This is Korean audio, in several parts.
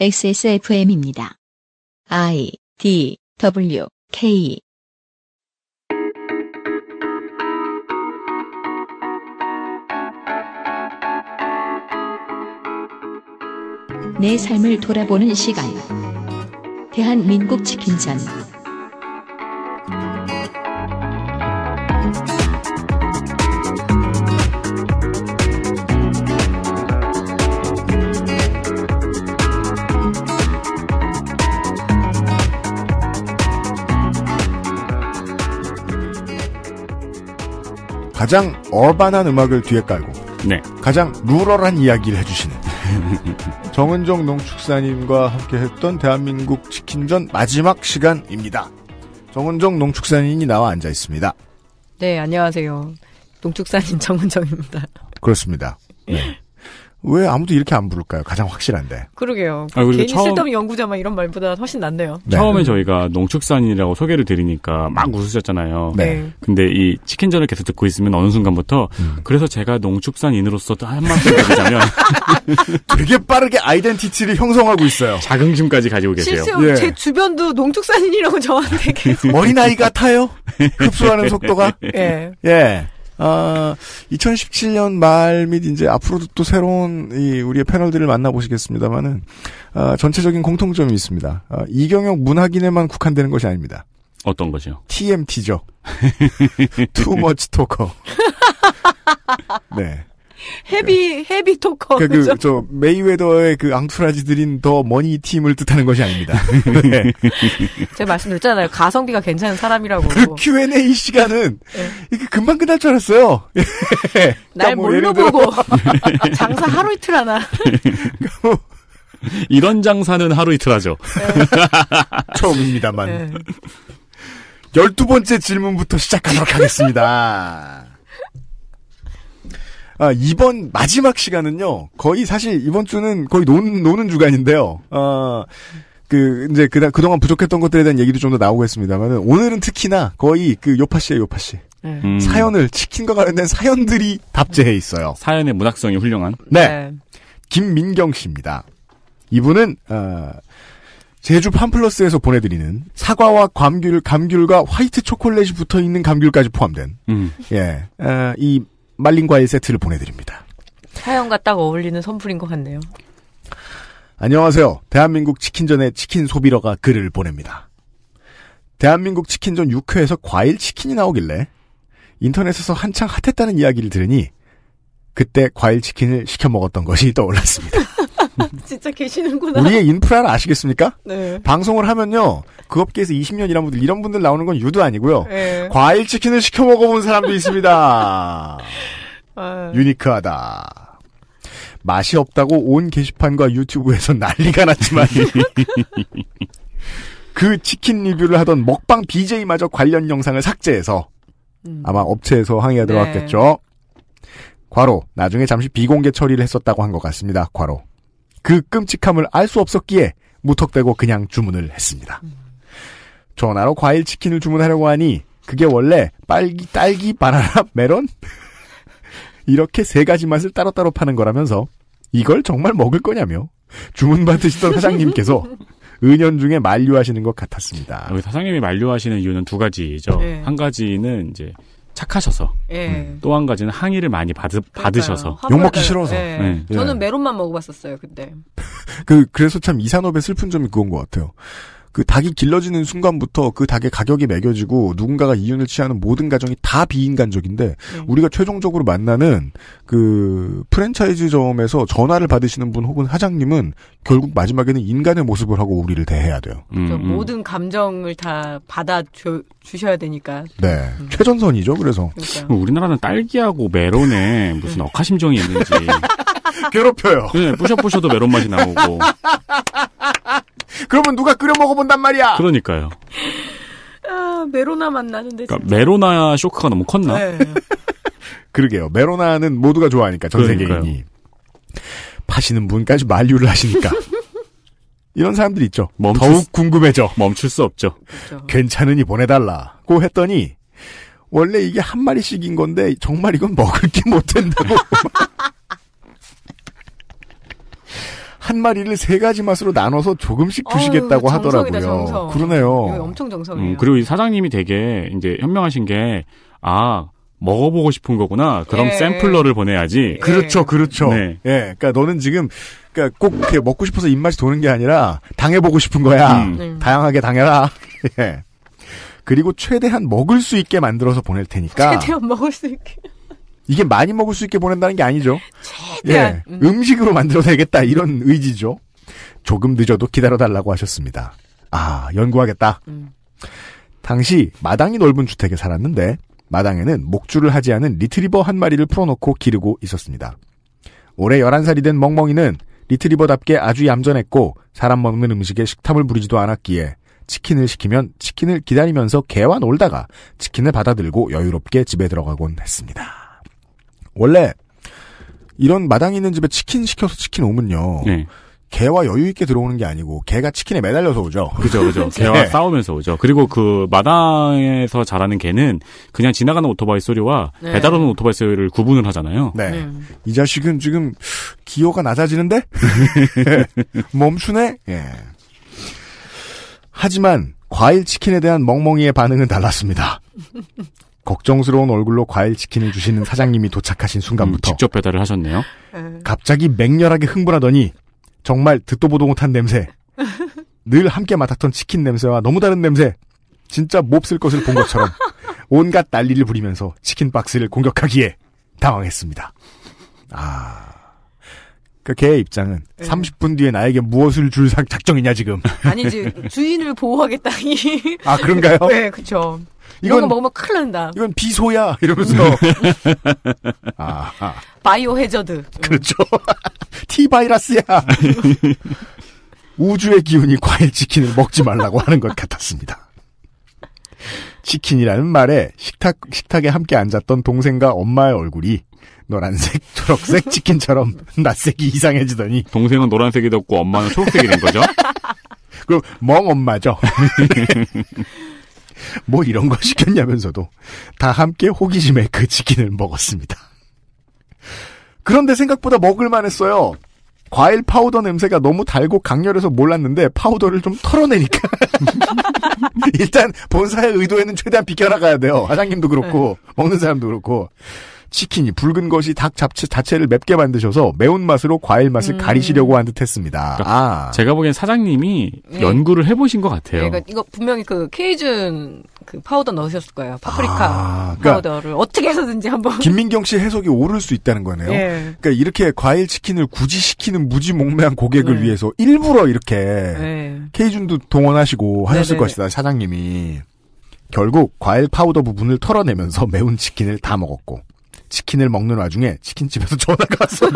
XSFM입니다. I D W K 내 삶을 돌아보는 시간 대한민국 치킨전 가장 어반한 음악을 뒤에 깔고 네. 가장 루럴한 이야기를 해주시는 정은정 농축사님과 함께했던 대한민국 치킨전 마지막 시간입니다. 정은정 농축사님이 나와 앉아 있습니다. 네, 안녕하세요. 농축사님 정은정입니다. 그렇습니다. 네. 예. 왜 아무도 이렇게 안 부를까요? 가장 확실한데. 그러게요. 아, 괜히 처음... 쓸데없는 연구자 만 이런 말보다 훨씬 낫네요. 네. 처음에 저희가 농축산이라고 소개를 드리니까 막 음. 웃으셨잖아요. 네. 네. 근데 이 치킨전을 계속 듣고 있으면 어느 순간부터 음. 그래서 제가 농축산인으로서 또 한마디 드리자면 되게 빠르게 아이덴티티를 형성하고 있어요. 자긍심까지 가지고 계세요. 실제로 예. 제 주변도 농축산인이라고 저한테 계속 어린아이 같아요. 흡수하는 속도가. 예. 예. 아, 2017년 말 및 이제 앞으로도 또 새로운 이 우리의 패널들을 만나보시겠습니다만은 아, 전체적인 공통점이 있습니다. 아, 이경영 문학인에만 국한되는 것이 아닙니다. 어떤 거죠? TMT죠. Too much talker. 네. 헤비 헤비 토커. 그저 그, 그 메이웨더의 그 앙투라지들인 더 머니 팀을 뜻하는 것이 아닙니다. 네. 제가 말씀드렸잖아요. 가성비가 괜찮은 사람이라고. 그 Q&A 시간은 네. 이게 금방 끝날 줄 알았어요. 날뭐 그러니까 뭘로 보고 장사 하루 이틀 하나. 이런 장사는 하루 이틀 하죠. 네. 처음입니다만. 열두 번째 질문부터 시작하도록 하겠습니다. 아, 이번 마지막 시간은요, 거의 사실 이번 주는 거의 노는, 노는 주간인데요. 아, 그, 이제 그, 그동안 부족했던 것들에 대한 얘기도 좀 더 나오겠습니다만, 오늘은 특히나 거의 그 요파 씨의 요파 씨. 네. 음. 사연을, 치킨과 관련된 사연들이 답제해 있어요. 사연의 문학성이 훌륭한. 네. 네. 김민경 씨입니다. 이분은, 어, 제주 팜플러스에서 보내드리는 사과와 감귤, 감귤과 화이트 초콜릿이 붙어 있는 감귤까지 포함된, 음. 예, 어, 이 말린 과일 세트를 보내드립니다. 사연과 딱 어울리는 선물인 것 같네요. 안녕하세요. 대한민국 치킨전의 치킨 소비러가 글을 보냅니다. 대한민국 치킨전 6회에서 과일 치킨이 나오길래 인터넷에서 한창 핫했다는 이야기를 들으니 그때 과일 치킨을 시켜 먹었던 것이 떠올랐습니다. 진짜 계시는구나. 우리의 인프라를 아시겠습니까? 네. 방송을 하면요. 그 업계에서 20년 일한 분들 이런 분들 나오는 건 유도 아니고요. 네. 과일 치킨을 시켜 먹어본 사람도 있습니다. 아. 유니크하다. 맛이 없다고 온 게시판과 유튜브에서 난리가 났지만 그 치킨 리뷰를 하던 먹방 BJ마저 관련 영상을 삭제해서 음. 아마 업체에서 항의가 들어왔겠죠. 네. 과로 나중에 잠시 비공개 처리를 했었다고 한 것 같습니다. 과로. 그 끔찍함을 알 수 없었기에 무턱대고 그냥 주문을 했습니다. 전화로 과일 치킨을 주문하려고 하니 그게 원래 빨기 딸기 바나나 메론 이렇게 세 가지 맛을 따로따로 파는 거라면서 이걸 정말 먹을 거냐며 주문받으시던 사장님께서 은연중에 만류하시는 것 같았습니다. 사장님이 만류하시는 이유는 두 가지죠. 네. 한 가지는 이제 착하셔서 예. 음. 또한 가지는 항의를 많이 받으, 받으셔서 욕 먹기 싫어서 예. 예. 저는 예. 메론만 먹어봤었어요 근데 그 그래서 참 이 산업의 슬픈 점이 그건 것 같아요 그 닭이 길러지는 순간부터 그 닭의 가격이 매겨지고 누군가가 이윤을 취하는 모든 과정이 다 비인간적인데 네. 우리가 최종적으로 만나는 그 프랜차이즈점에서 전화를 받으시는 분 혹은 사장님은 결국 마지막에는 인간의 모습을 하고 우리를 대해야 돼요. 그렇죠. 음, 음, 모든 감정을 다 받아 주, 셔야 되니까. 네, 음. 최전선이죠. 그래서 그러니까. 우리나라는 딸기하고 메론에 무슨 네. 억하심정이 있는지 괴롭혀요. 네, 뿌셔뿌셔도 메론 맛이 나오고. 그러면 누가 끓여 먹어본단 말이야. 그러니까요. 아, 메로나 만나는데. 그러니까 메로나 쇼크가 너무 컸나? 네. 그러게요. 메로나는 모두가 좋아하니까 전 세계인이 파시는 분까지 만류를 하시니까. 이런 사람들이 있죠. 멈출 더욱 궁금해져. 멈출 수없죠 그렇죠. 괜찮으니 보내달라고 했더니 원래 이게 한 마리씩인 건데 정말 이건 먹을 게 못 된다고. 한 마리를 세 가지 맛으로 나눠서 조금씩 주시겠다고 어휴, 정성이다, 하더라고요. 정성. 그러네요. 엄청 정성이에요. 음, 그리고 이 사장님이 되게 이제 현명하신 게 아, 먹어보고 싶은 거구나. 그럼 예. 샘플러를 보내야지. 예. 그렇죠, 그렇죠. 네. 예, 그러니까 너는 지금 그니까꼭 먹고 싶어서 입맛이 도는 게 아니라 당해보고 싶은 거야. 음. 네. 다양하게 당해라. 예. 그리고 최대한 먹을 수 있게 만들어서 보낼 테니까. 최대한 먹을 수 있게. 이게 많이 먹을 수 있게 보낸다는 게 아니죠. 최대한 예, 음. 식으로 만들어내겠다 이런 의지죠. 조금 늦어도 기다려달라고 하셨습니다. 아 연구하겠다. 음. 당시 마당이 넓은 주택에 살았는데 마당에는 목줄을 하지 않은 리트리버 한 마리를 풀어놓고 기르고 있었습니다. 올해 11살이 된 멍멍이는 리트리버답게 아주 얌전했고 사람 먹는 음식에 식탐을 부리지도 않았기에 치킨을 시키면 치킨을 기다리면서 개와 놀다가 치킨을 받아들고 여유롭게 집에 들어가곤 했습니다. 원래 이런 마당 있는 집에 치킨 시켜서 치킨 오면요. 네. 개와 여유 있게 들어오는 게 아니고 개가 치킨에 매달려서 오죠. 그죠, 그죠. 개와 네. 싸우면서 오죠. 그리고 그 마당에서 자라는 개는 그냥 지나가는 오토바이 소리와 네. 배달 오는 오토바이 소리를 구분을 하잖아요. 네. 음. 이 자식은 지금 기호가 낮아지는데 멈추네. 예. 하지만 과일 치킨에 대한 멍멍이의 반응은 달랐습니다. 걱정스러운 얼굴로 과일 치킨을 주시는 사장님이 도착하신 음, 순간부터 음, 직접 배달을 하셨네요. 네. 갑자기 맹렬하게 흥분하더니 정말 듣도 보도 못한 냄새. 늘 함께 맡았던 치킨 냄새와 너무 다른 냄새. 진짜 몹쓸 것을 본 것처럼 온갖 난리를 부리면서 치킨 박스를 공격하기에 당황했습니다. 아. 그 걔의 입장은 네. 30분 뒤에 나에게 무엇을 줄 작정이냐 지금. 아니지 주인을 보호하겠다니. 아 그런가요? 네, 그렇죠. 이건 거 먹으면 큰일 난다. 이건 비소야 이러면서 아, 아. 바이오 해저드. 그렇죠. 티 바이러스야. 우주의 기운이 과일 치킨을 먹지 말라고 하는 것 같았습니다. 치킨이라는 말에 식탁 식탁에 함께 앉았던 동생과 엄마의 얼굴이 노란색, 초록색 치킨처럼 낯색이 이상해지더니 동생은 노란색이 덥고 엄마는 초록색이 된 거죠. 그럼 멍 엄마죠. 뭐 이런 거 시켰냐면서도 다 함께 호기심에 그 치킨을 먹었습니다. 그런데 생각보다 먹을만 했어요. 과일 파우더 냄새가 너무 달고 강렬해서 몰랐는데 파우더를 좀 털어내니까 일단 본사의 의도에는 최대한 비켜나가야 돼요. 화장님도 그렇고 네. 먹는 사람도 그렇고 치킨이 붉은 것이 닭 잡채 자체를 맵게 만드셔서 매운맛으로 과일 맛을 음. 가리시려고 한 듯 했습니다. 그러니까 아. 제가 보기엔 사장님이 네. 연구를 해보신 것 같아요. 네, 이거 분명히 그 케이준 그 파우더 넣으셨을 거예요. 파프리카 아, 그러니까 파우더를 어떻게 해서든지 한번. 김민경 씨 해석이 오를 수 있다는 거네요. 네. 그러니까 이렇게 과일 치킨을 굳이 시키는 무지몽매한 고객을 네. 위해서 일부러 이렇게 네. 케이준도 동원하시고 하셨을 네, 것이다 사장님이. 결국 과일 파우더 부분을 털어내면서 매운 치킨을 다 먹었고 치킨을 먹는 와중에 치킨집에서 전화가 왔어요.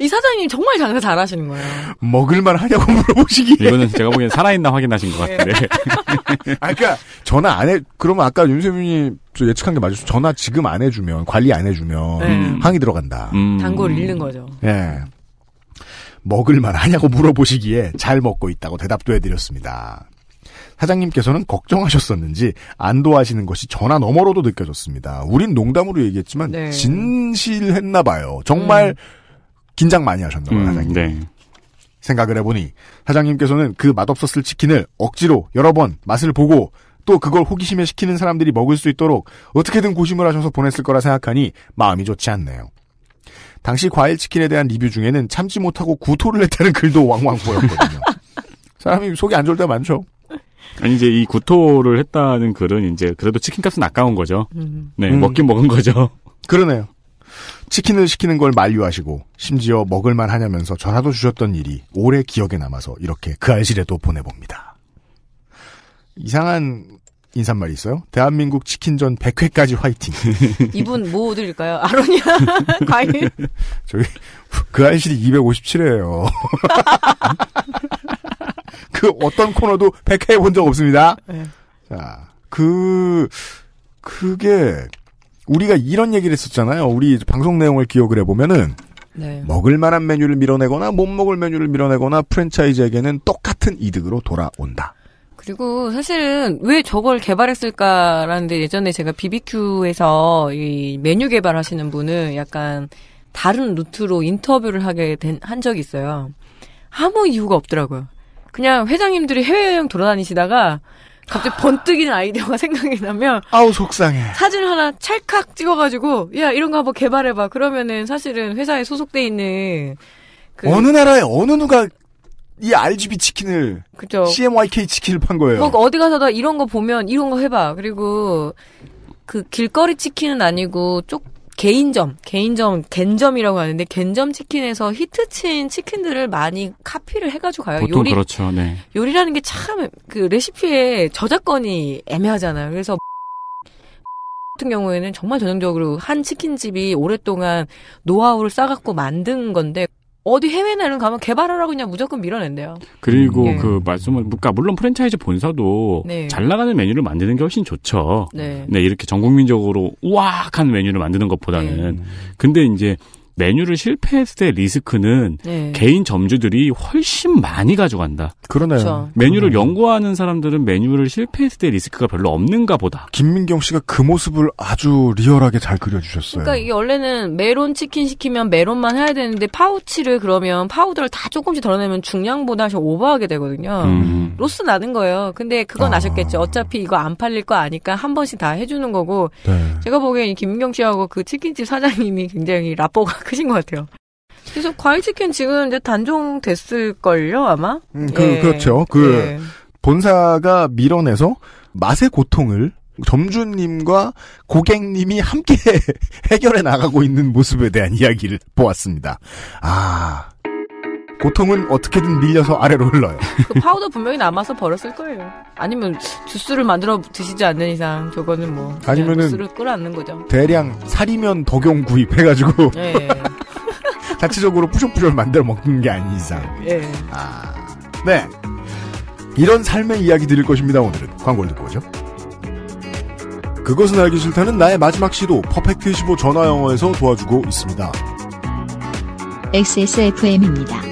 이 사장님 정말 장사 잘하시는 거예요. 먹을만 하냐고 물어보시기. 이거는 제가 보기엔 살아있나 확인하신 것 같은데. 네. 아, 그니까, 전화 안 해, 그러면 아까 윤세민이 예측한 게 맞았어. 전화 지금 안 해주면, 관리 안 해주면, 네. 음. 항이 들어간다. 음. 단골 잃는 거죠. 예. 네. 먹을만 하냐고 물어보시기에 잘 먹고 있다고 대답도 해드렸습니다. 사장님께서는 걱정하셨었는지 안도하시는 것이 전화 너머로도 느껴졌습니다. 우린 농담으로 얘기했지만 네. 진실했나 봐요. 정말 음. 긴장 많이 하셨나 봐요, 음, 사장님. 네. 생각을 해보니 사장님께서는 그 맛없었을 치킨을 억지로 여러 번 맛을 보고 또 그걸 호기심에 시키는 사람들이 먹을 수 있도록 어떻게든 고심을 하셔서 보냈을 거라 생각하니 마음이 좋지 않네요. 당시 과일 치킨에 대한 리뷰 중에는 참지 못하고 구토를 했다는 글도 왕왕 보였거든요. 사람이 속이 안 좋을 때 많죠. 아니 이제 이 구토를 했다는 글은 이제 그래도 치킨값은 아까운 거죠. 음. 네, 음. 먹긴 먹은 거죠. 그러네요. 치킨을 시키는 걸 만류하시고 심지어 먹을만 하냐면서 전화도 주셨던 일이 오래 기억에 남아서 이렇게 그 알실에도 보내봅니다. 이상한 인사말이 있어요. 대한민국 치킨전 100회까지 화이팅. 이분 뭐 드릴까요? 아로니아 과일. 저기 그 알실이 257회예요. 그 어떤 코너도 100회 본적 없습니다. 네. 자, 그, 그게, 우리가 이런 얘기를 했었잖아요. 우리 방송 내용을 기억을 해보면은, 네. 먹을 만한 메뉴를 밀어내거나 못 먹을 메뉴를 밀어내거나 프랜차이즈에게는 똑같은 이득으로 돌아온다. 그리고 사실은 왜 저걸 개발했을까라는데 예전에 제가 BBQ에서 이 메뉴 개발하시는 분을 약간 다른 루트로 인터뷰를 하게 된 한 적이 있어요. 아무 이유가 없더라고요. 그냥 회장님들이 해외여행 돌아다니시다가 갑자기 아. 번뜩이는 아이디어가 생각이 나면 아우 속상해 사진 하나 찰칵 찍어가지고 야 이런 거 한번 개발해봐 그러면은 사실은 회사에 소속돼 있는 그 어느 나라에 어느 누가 이 RGB 치킨을 그죠 CMYK 치킨을 판 거예요 뭐 어디 가서 나 이런 거 보면 이런 거 해봐 그리고 그 길거리 치킨은 아니고 쪽 개인점, 개인점, 겐점이라고 하는데 겐점 치킨에서 히트친 치킨들을 많이 카피를 해가지고 가요. 보통 요리, 그렇죠. 네. 요리라는 게 참 그 레시피에 저작권이 애매하잖아요. 그래서 같은 경우에는 정말 전형적으로 한 치킨집이 오랫동안 노하우를 쌓아갖고 만든 건데 어디 해외나 는 가면 개발하라고 그냥 무조건 밀어낸대요. 그리고 네. 그 말씀은 그러니까 물론 프랜차이즈 본사도 네. 잘 나가는 메뉴를 만드는 게 훨씬 좋죠. 네. 네 이렇게 전 국민적으로 우악한 메뉴를 만드는 것보다는 네. 근데 이제 메뉴를 실패했을 때 리스크는 네. 개인 점주들이 훨씬 많이 가져간다. 그러네요. 그렇죠. 메뉴를 음. 연구하는 사람들은 메뉴를 실패했을 때 리스크가 별로 없는가 보다. 김민경 씨가 그 모습을 아주 리얼하게 잘 그려주셨어요. 그러니까 이게 원래는 메론 치킨 시키면 메론만 해야 되는데 파우치를 그러면 파우더를 다 조금씩 덜어내면 중량보다 훨씬 오버하게 되거든요. 음. 로스 나는 거예요. 근데 그건 아. 셨겠죠 어차피 이거 안 팔릴 거 아니까 한 번씩 다 해주는 거고 네. 제가 보기엔 김민경 씨하고 그 치킨집 사장님이 굉장히 라뽀가 크신 것 같아요. 그래서 과일치킨 지금 이제 단종됐을걸요, 아마? 음, 그, 예. 그렇죠. 그, 예. 본사가 밀어내서 맛의 고통을 점주님과 고객님이 함께 해결해 나가고 있는 모습에 대한 이야기를 보았습니다. 아, 보통은 어떻게든 밀려서 아래로 흘러요. 그 파우더 분명히 남아서 버렸을 거예요. 아니면 주스를 만들어 드시지 않는 이상 저거는 뭐 아니면은 주스를 끓어안는 거죠. 대량 사리면 덕용 구입해가지고 예. 자체적으로 푸셔푸셔 를 만들어 먹는 게 아닌 이상. 예. 아, 네. 이런 삶의 이야기 드릴 것입니다. 오늘은 광고를 듣고 오죠. 그것은 알기 싫다는 나의 마지막 시도 퍼펙트 15 전화영어에서 도와주고 있습니다. XSFM입니다.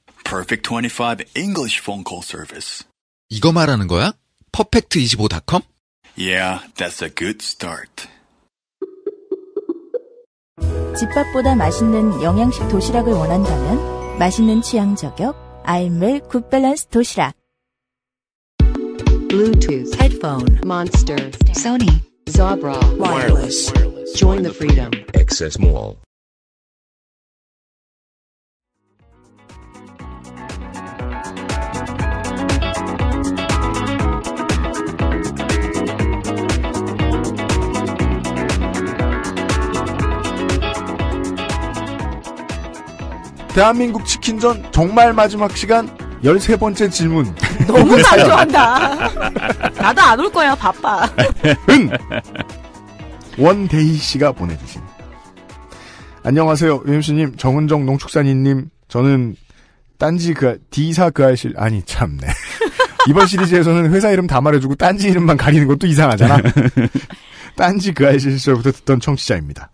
Perfect 25 English phone call service. 이거 말하는 거야? perfect25.com? Yeah, that's a good start. 집밥보다 맛있는 영양식 도시락을 원한다면 맛있는 취향 저격 아임웰 굿밸런스 도시락. Bluetooth headphone monster Sony Zabra wireless. Join the freedom. Access Mall. 대한민국 치킨전 정말 마지막 시간 13번째 질문. 너무 자주 한다. 나도 안 올 거야, 바빠. 응! 원데이 씨가 보내주신. 안녕하세요, 유임씨님, 정은정 농축산인님. 저는 딴지 그, 디사그 아실, 아니, 참네. 이번 시리즈에서는 회사 이름 다 말해주고 딴지 이름만 가리는 것도 이상하잖아. 딴지 그 아실 시절부터 듣던 청취자입니다.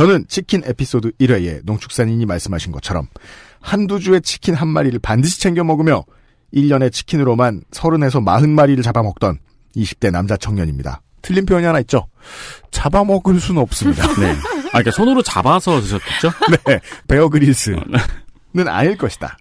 저는 치킨 에피소드 1회에 농축산인이 말씀하신 것처럼 한두 주에 치킨 한 마리를 반드시 챙겨 먹으며 1년에 치킨으로만 30에서 40마리를 잡아먹던 20대 남자 청년입니다. 틀린 표현이 하나 있죠. 잡아먹을 수는 없습니다. 네. 아, 그러니까 손으로 잡아서 드셨겠죠? 네. 베어그릴스는 아닐 것이다.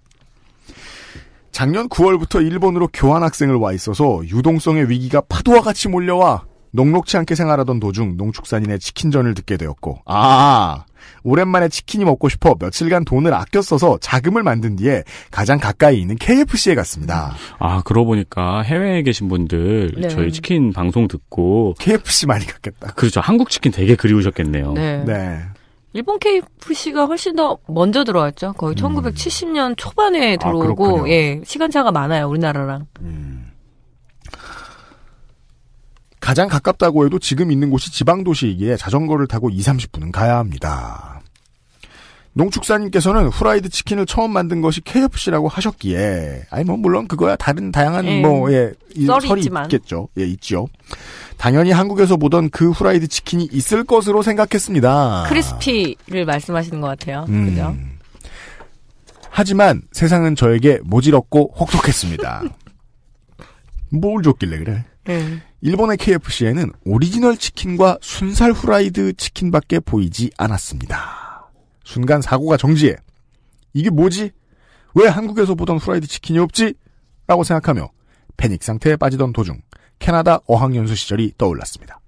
작년 9월부터 일본으로 교환학생을 와 있어서 유동성의 위기가 파도와 같이 몰려와 녹록치 않게 생활하던 도중 농축산인의 치킨전을 듣게 되었고, 아, 오랜만에 치킨이 먹고 싶어 며칠간 돈을 아껴 써서 자금을 만든 뒤에 가장 가까이 있는 KFC에 갔습니다. 아, 그러고 보니까 해외에 계신 분들 네. 저희 치킨 방송 듣고 KFC 많이 갔겠다. 그렇죠. 한국 치킨 되게 그리우셨겠네요. 네. 네. 일본 KFC가 훨씬 더 먼저 들어왔죠. 거의 음. 1970년 초반에 아, 들어오고, 아, 예, 시간차가 많아요, 우리나라랑. 음. 가장 가깝다고 해도 지금 있는 곳이 지방도시이기에 자전거를 타고 2, 30분은 가야 합니다. 농축사님께서는 후라이드 치킨을 처음 만든 것이 KFC라고 하셨기에, 아니, 뭐, 물론 그거야 다른 다양한 예, 뭐, 예, 설이 있지만. 있겠죠. 예, 있죠. 당연히 한국에서 보던 그 후라이드 치킨이 있을 것으로 생각했습니다. 크리스피를 말씀하시는 것 같아요. 음. 그죠? 하지만 세상은 저에게 모질었고 혹독했습니다. 뭘 줬길래 그래? 예. 일본의 KFC에는 오리지널 치킨과 순살 후라이드 치킨밖에 보이지 않았습니다. 순간 사고가 정지해. 이게 뭐지? 왜 한국에서 보던 후라이드 치킨이 없지? 라고 생각하며 패닉 상태에 빠지던 도중 캐나다 어학연수 시절이 떠올랐습니다.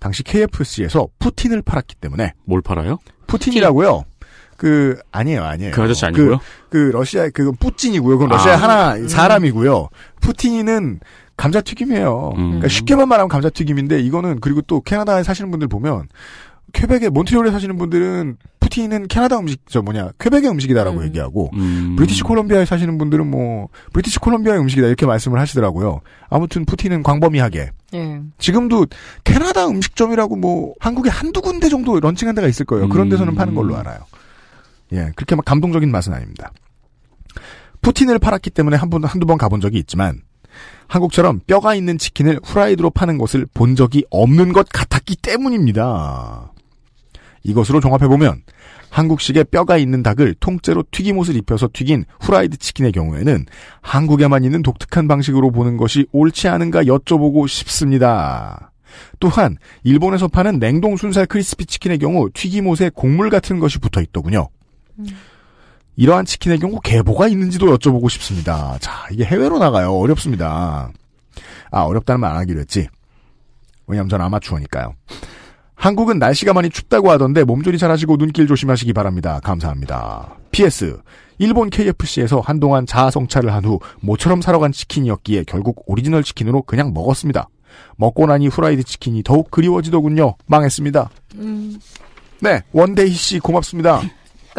당시 KFC에서 푸틴을 팔았기 때문에 뭘 팔아요? 푸틴이라고요. 그 아니에요, 아니에요. 그 아저씨 아니고요. 그, 그 러시아 의 그건 푸틴이고요. 그건 러시아 아. 하나 음. 사람이고요. 푸틴이는 감자튀김이에요. 음. 그러니까 쉽게만 말하면 감자튀김인데 이거는 그리고 또 캐나다에 사시는 분들 보면 퀘벡에 몬트리올에 사시는 분들은 푸틴은 캐나다 음식 저 뭐냐 퀘벡의 음식이다라고 음. 얘기하고 음. 브리티시 콜롬비아에 사시는 분들은 뭐 브리티시 콜롬비아의 음식이다 이렇게 말씀을 하시더라고요. 아무튼 푸틴은 광범위하게 예. 지금도 캐나다 음식점이라고 뭐 한국에 한두 군데 정도 런칭한 데가 있을 거예요. 그런 데서는 파는 걸로 음. 알아요. 예, 그렇게 막 감동적인 맛은 아닙니다. 푸틴을 팔았기 때문에 한 번, 한두 번 가본 적이 있지만, 한국처럼 뼈가 있는 치킨을 후라이드로 파는 것을 본 적이 없는 것 같았기 때문입니다. 이것으로 종합해보면 한국식의 뼈가 있는 닭을 통째로 튀김옷을 입혀서 튀긴 후라이드 치킨의 경우에는 한국에만 있는 독특한 방식으로 보는 것이 옳지 않은가 여쭤보고 싶습니다. 또한 일본에서 파는 냉동 순살 크리스피 치킨의 경우 튀김옷에 곡물 같은 것이 붙어 있더군요. 음. 이러한 치킨의 경우 계보가 있는지도 여쭤보고 싶습니다. 자, 이게 해외로 나가요. 어렵습니다. 아, 어렵다는 말 안 하기로 했지. 왜냐면 전 아마추어니까요. 한국은 날씨가 많이 춥다고 하던데 몸조리 잘하시고 눈길 조심하시기 바랍니다. 감사합니다. PS. 일본 KFC에서 한동안 자아성찰을 한 후 모처럼 사러 간 치킨이었기에 결국 오리지널 치킨으로 그냥 먹었습니다. 먹고 나니 후라이드 치킨이 더욱 그리워지더군요. 망했습니다. 음. 네, 원데이 씨 고맙습니다.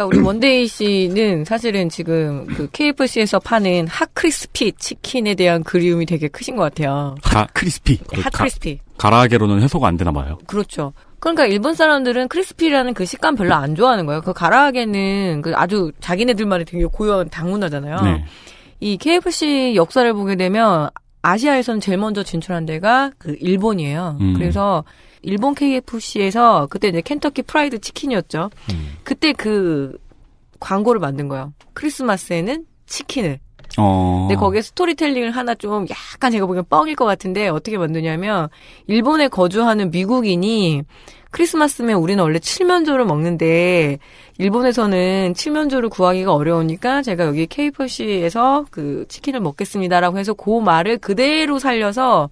그러니까 우리 원데이 씨는 사실은 지금 그 KFC에서 파는 핫크리스피 치킨에 대한 그리움이 되게 크신 것 같아요. 핫크리스피. 네, 그 핫크리스피. 가라아게로는 해소가 안 되나 봐요. 그렇죠. 그러니까 일본 사람들은 크리스피라는 그 식감 별로 안 좋아하는 거예요. 그 가라아게는 그 아주 자기네들만의 되게 고유한 당문화잖아요. 네. 이 KFC 역사를 보게 되면 아시아에서는 제일 먼저 진출한 데가 그 일본이에요. 음. 그래서 일본 KFC에서 그때 이제 켄터키 프라이드 치킨이었죠. 음. 그때 그 광고를 만든 거예요. 크리스마스에는 치킨을. 어. 근데 거기에 스토리텔링을 하나 좀 약간 제가 보기엔 뻥일 것 같은데 어떻게 만드냐면 일본에 거주하는 미국인이 크리스마스면 우리는 원래 칠면조를 먹는데 일본에서는 칠면조를 구하기가 어려우니까 제가 여기 케이퍼시에서 그 치킨을 먹겠습니다라고 해서 그 말을 그대로 살려서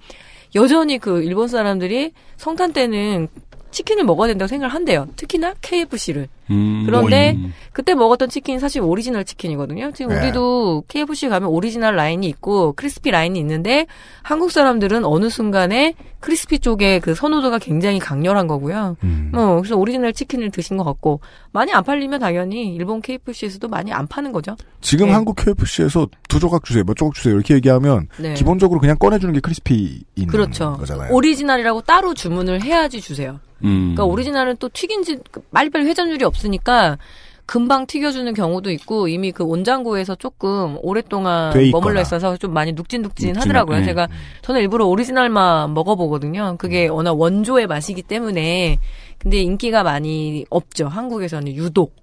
여전히 그 일본 사람들이 성탄 때는 치킨을 먹어야 된다고 생각을 한대요. 특히나 KFC를. 음. 그런데 오잉. 그때 먹었던 치킨이 사실 오리지널 치킨이거든요. 지금 네. 우리도 KFC 가면 오리지널 라인이 있고 크리스피 라인이 있는데 한국 사람들은 어느 순간에 크리스피 쪽에 그 선호도가 굉장히 강렬한 거고요. 음. 어, 그래서 오리지널 치킨을 드신 것 같고 많이 안 팔리면 당연히 일본 KFC에서도 많이 안 파는 거죠. 지금 네. 한국 KFC에서 두 조각 주세요, 몇 조각 주세요 이렇게 얘기하면 네. 기본적으로 그냥 꺼내주는 게 크리스피 있는 그렇죠. 거잖아요. 오리지널이라고 따로 주문을 해야지 주세요. 음. 그러니까 오리지널은 또 튀긴지 빨리빨리 회전율이 없. 없으니까 금방 튀겨주는 경우도 있고 이미 그 온장고에서 조금 오랫동안 머물러 있어서 좀 많이 눅진눅진 눅진, 하더라고요. 네. 제가 저는 일부러 오리지널만 먹어보거든요. 그게 음. 워낙 원조의 맛이기 때문에 근데 인기가 많이 없죠. 한국에서는 유독.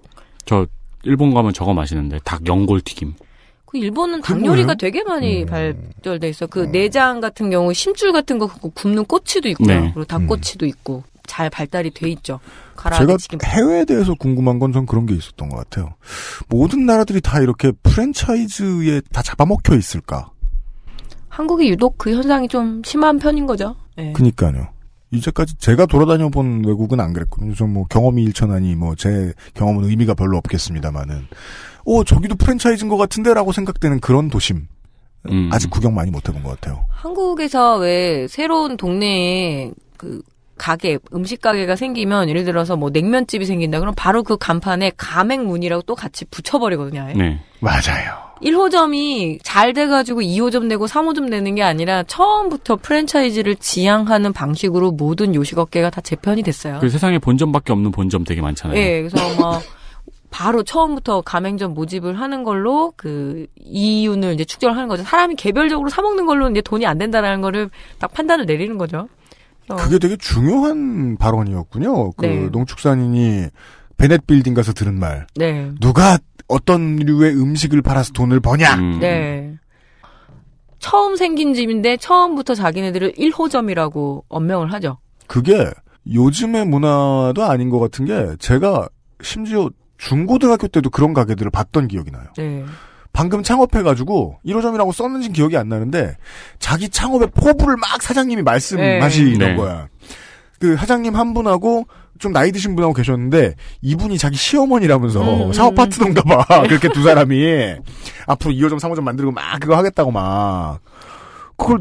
저 일본 가면 저거 마시는데 닭 연골 튀김. 그 일본은 닭 요리가 되게 많이 음. 발달돼 있어. 그 음. 내장 같은 경우 심줄 같은 거 굽는 꼬치도 있고 네. 그리고 닭꼬치도 음. 있고. 잘 발달이 돼 있죠. 제가 해외에 대해서 궁금한 건 전 그런 게 있었던 것 같아요. 모든 나라들이 다 이렇게 프랜차이즈에 다 잡아먹혀 있을까? 한국이 유독 그 현상이 좀 심한 편인 거죠. 네. 그니까요. 이제까지 제가 돌아다녀 본 외국은 안 그랬거든요. 좀뭐 경험이 일천하니 뭐 제 경험은 의미가 별로 없겠습니다만은, 오 저기도 프랜차이즈인 것 같은데라고 생각되는 그런 도심. 음. 아직 구경 많이 못 해본 것 같아요. 한국에서 왜 새로운 동네에 그 가게 음식 가게가 생기면 예를 들어서 뭐 냉면집이 생긴다 그럼 바로 그 간판에 가맹문이라고 또 같이 붙여버리거든요. 네, 맞아요. 1호점이 잘 돼가지고 2호점 내고 3호점 내는게 아니라 처음부터 프랜차이즈를 지향하는 방식으로 모든 요식업계가 다 재편이 됐어요. 그 세상에 본점밖에 없는 본점 되게 많잖아요. 예, 네, 그래서 뭐 바로 처음부터 가맹점 모집을 하는 걸로 그 이윤을 이제 축적을 하는 거죠. 사람이 개별적으로 사먹는 걸로 이제 돈이 안 된다라는 거를 딱 판단을 내리는 거죠. 어. 그게 되게 중요한 발언이었군요. 그 네. 농축산인이 베넷 빌딩 가서 들은 말. 네. 누가 어떤 류의 음식을 팔아서 돈을 버냐. 음. 네. 처음 생긴 집인데 처음부터 자기네들을 1호점이라고 언명을 하죠. 그게 요즘의 문화도 아닌 것 같은 게 제가 심지어 중고등학교 때도 그런 가게들을 봤던 기억이 나요. 네. 방금 창업해가지고 1호점이라고 썼는지 기억이 안 나는데 자기 창업의 포부를 막 사장님이 말씀하시는 네. 네. 거야. 그 사장님 한 분하고 좀 나이 드신 분하고 계셨는데 이분이 자기 시어머니라면서 음. 음. 사업 파트너인가 봐. 그렇게 두 사람이 앞으로 2호점, 3호점 만들고 막 그거 하겠다고 막 그걸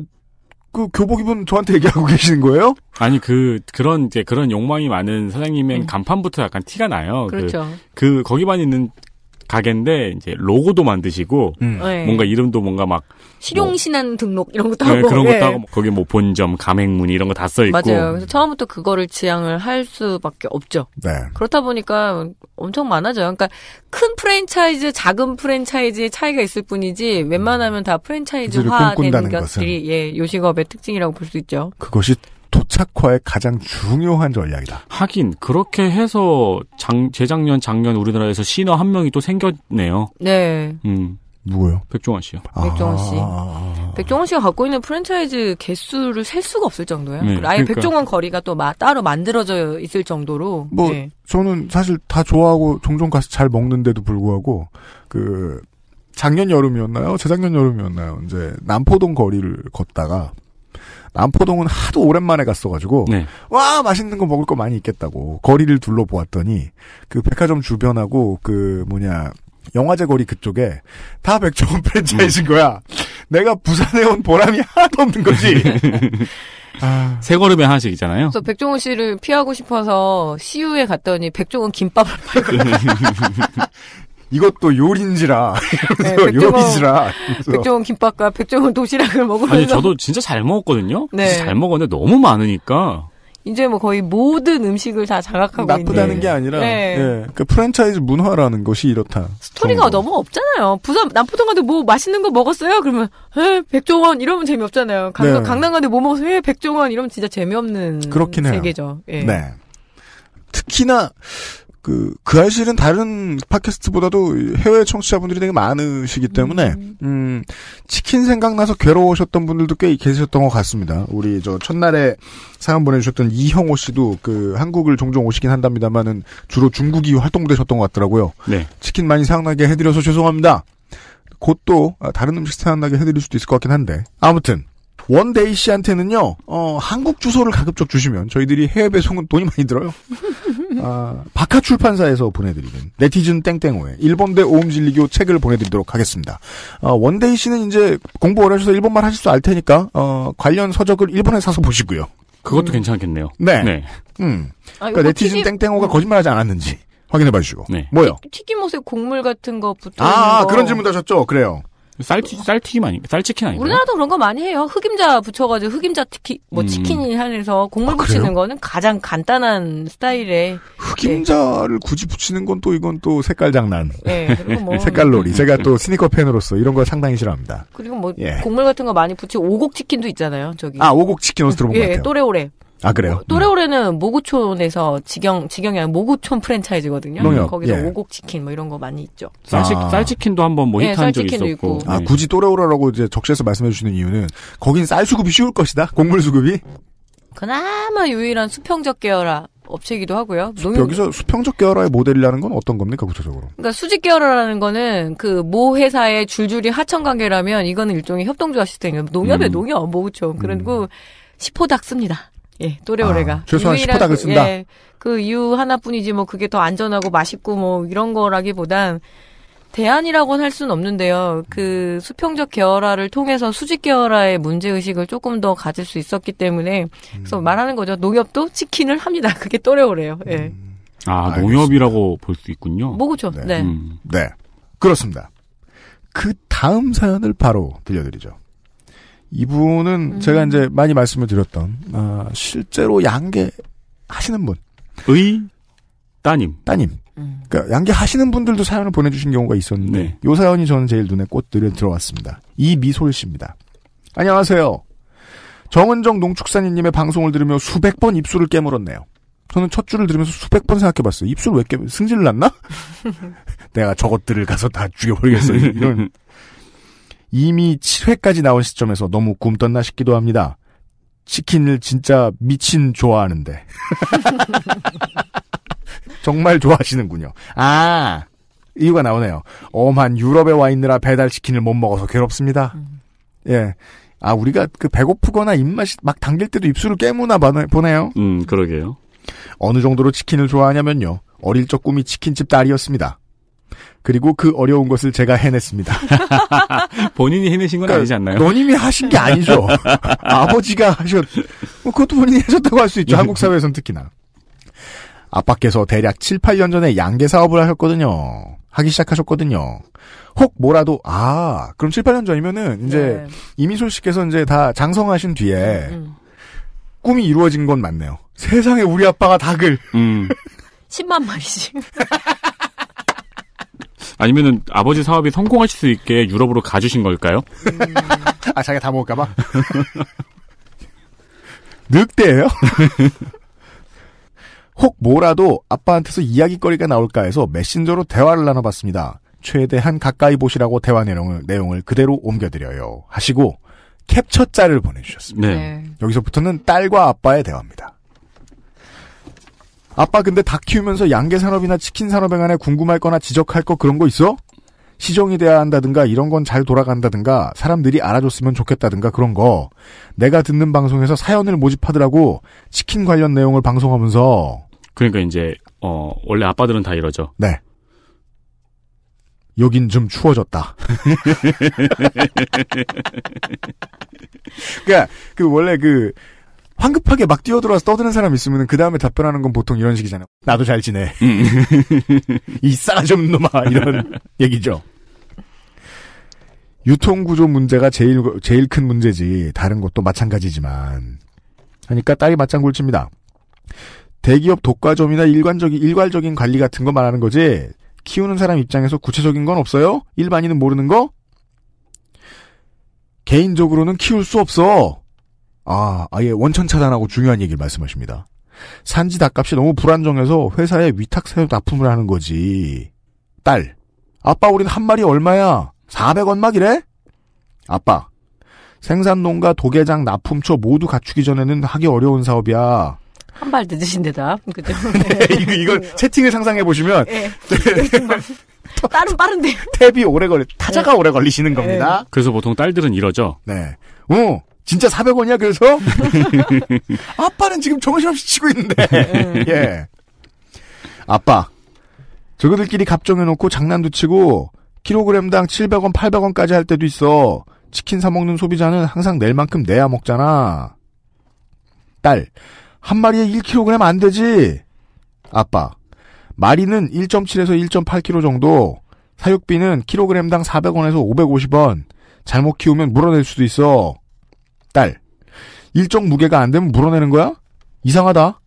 그 교복 입은 저한테 얘기하고 계시는 거예요? 아니 그 그런 이제 그런 욕망이 많은 사장님의 음. 간판부터 약간 티가 나요. 그 그렇죠. 그, 그 거기만 있는 가게인데 이제 로고도 만드시고 음. 네. 뭔가 이름도 뭔가 막실용신한 뭐, 등록 이런 것도 네, 하고 네, 그런 것도 네. 하고 뭐 거기 뭐 본점 가맹문 이런 거 다 써 있고 맞아요. 그래서 처음부터 그거를 지향을 할 수밖에 없죠. 네. 그렇다 보니까 엄청 많아져. 요 그러니까 큰 프랜차이즈, 작은 프랜차이즈의 차이가 있을 뿐이지 웬만하면 다 프랜차이즈화된 것들이 예, 요식업의 특징이라고 볼 수 있죠. 그것이 도착화의 가장 중요한 전략이다. 하긴 그렇게 해서 장, 재작년 작년 우리나라에서 신어 한 명이 또 생겼네요. 네. 음. 누구요? 백종원 씨요. 아. 백종원 씨. 아, 아, 아~ 백종원 씨가 갖고 있는 프랜차이즈 개수를 셀 수가 없을 정도예요. 네, 그러니까 아예 그러니까. 백종원 거리가 또 마, 따로 만들어져 있을 정도로. 뭐 네. 저는 사실 다 좋아하고 종종 가서 잘 먹는데도 불구하고 그 작년 여름이었나요? 재작년 여름이었나요? 이제 남포동 거리를 걷다가 남포동은 하도 오랜만에 갔어가지고 네. 와 맛있는 거 먹을 거 많이 있겠다고 거리를 둘러보았더니 그 백화점 주변하고 그 뭐냐 영화제 거리 그쪽에 다 백종원 프랜차이즈인 네. 거야. 내가 부산에 온 보람이 하나도 없는 거지. 아... 세 걸음에 하나씩 있잖아요. 그래서 백종원 씨를 피하고 싶어서 시유에 갔더니 백종원 김밥을 팔고 이것도 요리인지라. 네, 요리지라. 백종원 김밥과 백종원 도시락을 먹으면서. 아니, 저도 진짜 잘 먹었거든요? 네. 잘 먹었는데 너무 많으니까. 이제 뭐 거의 모든 음식을 다 장악하고 나쁘다는 있는. 게 아니라 네. 예, 그 프랜차이즈 문화라는 것이 이렇다. 스토리가 너무 없잖아요. 부산 남포동 가도 뭐 맛있는 거 먹었어요? 그러면 에 백종원 이러면 재미없잖아요. 강남, 네. 강남 가도 뭐 먹었어요? 에 백종원 이러면 진짜 재미없는 그렇긴 세계죠. 해요. 예. 네. 특히나 그, 그 알실은 다른 팟캐스트보다도 해외 청취자분들이 되게 많으시기 때문에, 음. 음, 치킨 생각나서 괴로우셨던 분들도 꽤 계셨던 것 같습니다. 우리 저 첫날에 사연 보내주셨던 이형호 씨도 그 한국을 종종 오시긴 한답니다만은 주로 중국이 활동되셨던 것 같더라고요. 네. 치킨 많이 생각나게 해드려서 죄송합니다. 곧또 아, 다른 음식 생각나게 해드릴 수도 있을 것 같긴 한데. 아무튼, 원데이 씨한테는요, 어, 한국 주소를 가급적 주시면 저희들이 해외 배송은 돈이 많이 들어요. 아, 박하 출판사에서 보내드리는 네티즌 땡땡호의 일본대 오음진리교 책을 보내드리도록 하겠습니다. 어, 원데이 씨는 이제 공부 오래 하셔서 일본말 하실 줄알 테니까 어, 관련 서적을 일본에 사서 보시고요. 그것도 음. 괜찮겠네요. 네. 네. 음. 아, 그러니까 네티즌 튀김... 땡땡호가 거짓말하지 않았는지 확인해 봐주시고. 네. 뭐요? 튀김옷에 곡물 같은 거 붙어. 아, 거. 그런 질문 하셨죠? 그래요. 쌀티 쌀튀김 아니 쌀치킨 아니에요? 우리나라도 그런 거 많이 해요. 흑임자 붙여가지고 흑임자 치킨 뭐 음. 치킨이 한해서 국물 아, 붙이는 거는 가장 간단한 스타일의 흑임자를 네. 굳이 붙이는 건 또 이건 또 색깔 장난. 네, 네 그리고 뭐 색깔놀이. 음. 제가 또 스니커 팬으로서 이런 거 상당히 싫어합니다. 그리고 뭐 예. 국물 같은 거 많이 붙이고 오곡 치킨도 있잖아요. 저기 아 오곡 치킨 어스트로 본것 예, 같아요. 또래오래. 아 그래요? 또래오래는 어, 모구촌에서 직영 직영이 아니라 모구촌 프랜차이즈거든요. 농협, 거기서 예. 오곡 치킨 뭐 이런 거 많이 있죠. 쌀치, 아. 쌀치킨도 한번 뭐 예, 히트한 적 있었고. 있고. 아 네. 굳이 또래오라라고 이제 적시해서 말씀해 주시는 이유는 거긴 쌀 수급이 쉬울 것이다. 곡물 수급이. 그나마 유일한 수평적 계열화 업체이기도 하고요. 농 여기서 수평적 계열화의 모델이라는 건 어떤 겁니까 구체적으로? 그러니까 수직 계열화라는 거는 그모 회사의 줄줄이 하청 관계라면 이거는 일종의 협동조합 시스템이에요. 농협의 음. 농협 모구촌 그리고 시포 음. 닥스입니다. 예, 또래오래가. 아, 최소한 1 0호을 쓴다. 예, 그 이유 하나뿐이지 뭐 그게 더 안전하고 맛있고 뭐 이런 거라기보단 대안이라고는 할 수는 없는데요. 그 수평적 계열화를 통해서 수직 계열화의 문제 의식을 조금 더 가질 수 있었기 때문에 그래서 음. 말하는 거죠. 농협도 치킨을 합니다. 그게 또래오래요. 예. 음, 아, 농협이라고 볼 수 있군요. 뭐 그죠. 네. 네. 음. 네. 그렇습니다. 그 다음 사연을 바로 들려드리죠. 이분은 음. 제가 이제 많이 말씀을 드렸던 아, 실제로 양계 하시는 분. 의 따님. 따님. 음. 그러니까 양계 하시는 분들도 사연을 보내주신 경우가 있었는데 네. 요 사연이 저는 제일 눈에 꽃들에 들어왔습니다. 이미솔 씨입니다. 안녕하세요. 정은정 농축산인님의 방송을 들으며 수백 번 입술을 깨물었네요. 저는 첫 줄을 들으면서 수백 번 생각해봤어요. 입술 왜 깨, 승질 났나? 내가 저것들을 가서 다 죽여버리겠어. 이런 이미 7회까지 나온 시점에서 너무 굼떴나 싶기도 합니다. 치킨을 진짜 미친 좋아하는데. 정말 좋아하시는군요. 아, 이유가 나오네요. 엄한 유럽에 와 있느라 배달 치킨을 못 먹어서 괴롭습니다. 음. 예. 아, 우리가 그 배고프거나 입맛이 막 당길 때도 입술을 깨무나 보네요. 음, 그러게요. 어느 정도로 치킨을 좋아하냐면요. 어릴 적 꿈이 치킨집 딸이었습니다. 그리고 그 어려운 것을 제가 해냈습니다. 본인이 해내신 건 그러니까 아니지 않나요? 너님이 하신 게 아니죠. 아버지가 하셨, 뭐 그것도 본인이 하셨다고 할 수 있죠. 네. 한국 사회에선 특히나. 아빠께서 대략 7, 8년 전에 양계 사업을 하셨거든요. 하기 시작하셨거든요. 혹 뭐라도 아 그럼 7, 8년 전이면은 이제 네. 이민솔 씨께서 이제 다 장성하신 뒤에 음. 음. 꿈이 이루어진 건 맞네요. 세상에 우리 아빠가 닭을 음. 10만 마리씩 아니면은 아버지 사업이 성공하실 수 있게 유럽으로 가주신 걸까요? 음... 아, 자기가 다 먹을까봐? 늑대예요 혹 뭐라도 아빠한테서 이야기거리가 나올까 해서 메신저로 대화를 나눠봤습니다. 최대한 가까이 보시라고 대화 내용을, 내용을 그대로 옮겨드려요. 하시고, 캡처짤을 보내주셨습니다. 네. 네. 여기서부터는 딸과 아빠의 대화입니다. 아빠 근데 다 키우면서 양계 산업이나 치킨 산업에 관해 궁금할 거나 지적할 거 그런 거 있어? 시정이 돼야 한다든가 이런 건 잘 돌아간다든가 사람들이 알아줬으면 좋겠다든가 그런 거 내가 듣는 방송에서 사연을 모집하더라고 치킨 관련 내용을 방송하면서 그러니까 이제 어 원래 아빠들은 다 이러죠. 네. 여긴 좀 추워졌다. 그러니까 그 원래 그 황급하게 막 뛰어들어와서 떠드는 사람 있으면 그 다음에 답변하는 건 보통 이런 식이잖아요. 나도 잘 지내. 이 싸가지 없는 놈아 이런 얘기죠. 유통구조 문제가 제일 제일 큰 문제지 다른 것도 마찬가지지만 하니까 그러니까 딸이 맞장 굴칩니다. 대기업 독과점이나 일관적인 일괄적인 관리 같은 거 말하는 거지 키우는 사람 입장에서 구체적인 건 없어요? 일반인은 모르는 거? 개인적으로는 키울 수 없어. 아, 아예 원천 차단하고 중요한 얘기를 말씀하십니다. 산지 닭값이 너무 불안정해서 회사에 위탁세로 납품을 하는 거지. 딸, 아빠 우린 한 마리 얼마야? 400원 막 이래? 아빠, 생산농가, 도계장, 납품처 모두 갖추기 전에는 하기 어려운 사업이야. 한 발 늦으신 대다 그죠? 네, 이걸 네. 채팅을 상상해 보시면. 네. 네. 딸은 빠른데. 요 탭이 오래 걸리, 타자가 네. 오래 걸리시는 겁니다. 네. 그래서 보통 딸들은 이러죠. 네. 어, 진짜 400원이야, 그래서? 아빠는 지금 정신없이 치고 있는데. 네. 예. 아빠, 저그들끼리 갑정해놓고 장난도 치고, 킬로그램당 700원, 800원까지 할 때도 있어. 치킨 사먹는 소비자는 항상 낼 만큼 내야 먹잖아. 딸, 한 마리에 1kg 안 되지? 아빠, 마리는 1.7에서 1.8kg 정도, 사육비는 킬로그램당 400원에서 550원, 잘못 키우면 물어낼 수도 있어. 딸. 일정 무게가 안 되면 물어내는 거야? 이상하다.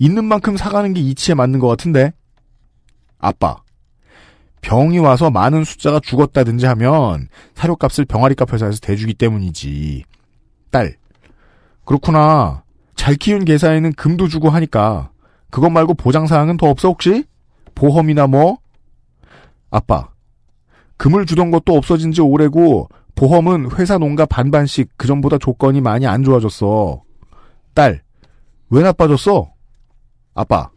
있는 만큼 사가는 게 이치에 맞는 것 같은데. 아빠. 병이 와서 많은 숫자가 죽었다든지 하면 사료값을 병아리값 회사에서 대주기 때문이지. 딸. 그렇구나. 잘 키운 개사에는 금도 주고 하니까 그것 말고 보장 사항은 더 없어 혹시? 보험이나 뭐? 아빠. 금을 주던 것도 없어진 지 오래고 보험은 회사 농가 반반씩 그 전보다 조건이 많이 안 좋아졌어. 딸, 왜 나빠졌어? 아빠,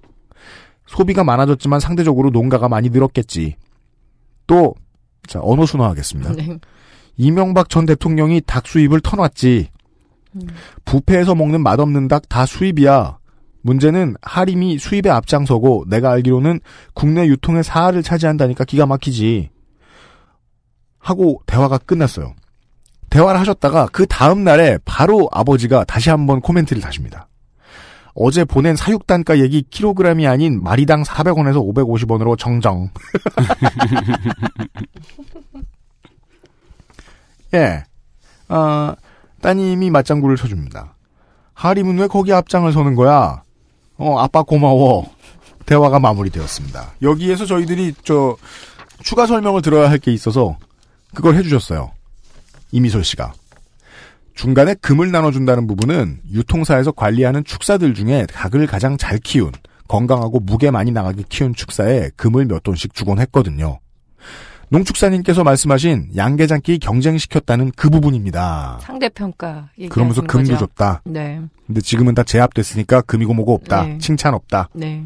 소비가 많아졌지만 상대적으로 농가가 많이 늘었겠지. 또, 자, 언어 순화하겠습니다. 네. 이명박 전 대통령이 닭 수입을 터놨지. 음. 부패해서 먹는 맛없는 닭 다 수입이야. 문제는 할인이 수입에 앞장서고 내가 알기로는 국내 유통의 사활을 차지한다니까 기가 막히지. 하고 대화가 끝났어요. 대화를 하셨다가 그 다음 날에 바로 아버지가 다시 한번 코멘트를 다십니다. 어제 보낸 사육단가 얘기 킬로그램이 아닌 마리당 400원에서 550원으로 정정. 예. 아, 따님이 맞장구를 쳐줍니다. 하림은 왜 거기 앞장을 서는 거야? 어, 아빠 고마워. 대화가 마무리되었습니다. 여기에서 저희들이 저 추가 설명을 들어야 할 게 있어서 그걸 해주셨어요. 이미솔 씨가. 중간에 금을 나눠준다는 부분은 유통사에서 관리하는 축사들 중에 각을 가장 잘 키운 건강하고 무게 많이 나가게 키운 축사에 금을 몇 돈씩 주곤 했거든요. 농축사님께서 말씀하신 양계장끼 경쟁시켰다는 그 부분입니다. 상대평가. 그러면서 금도 줬다. 네. 근데 지금은 다 제압됐으니까 금이고 뭐고 없다. 네. 칭찬 없다. 네.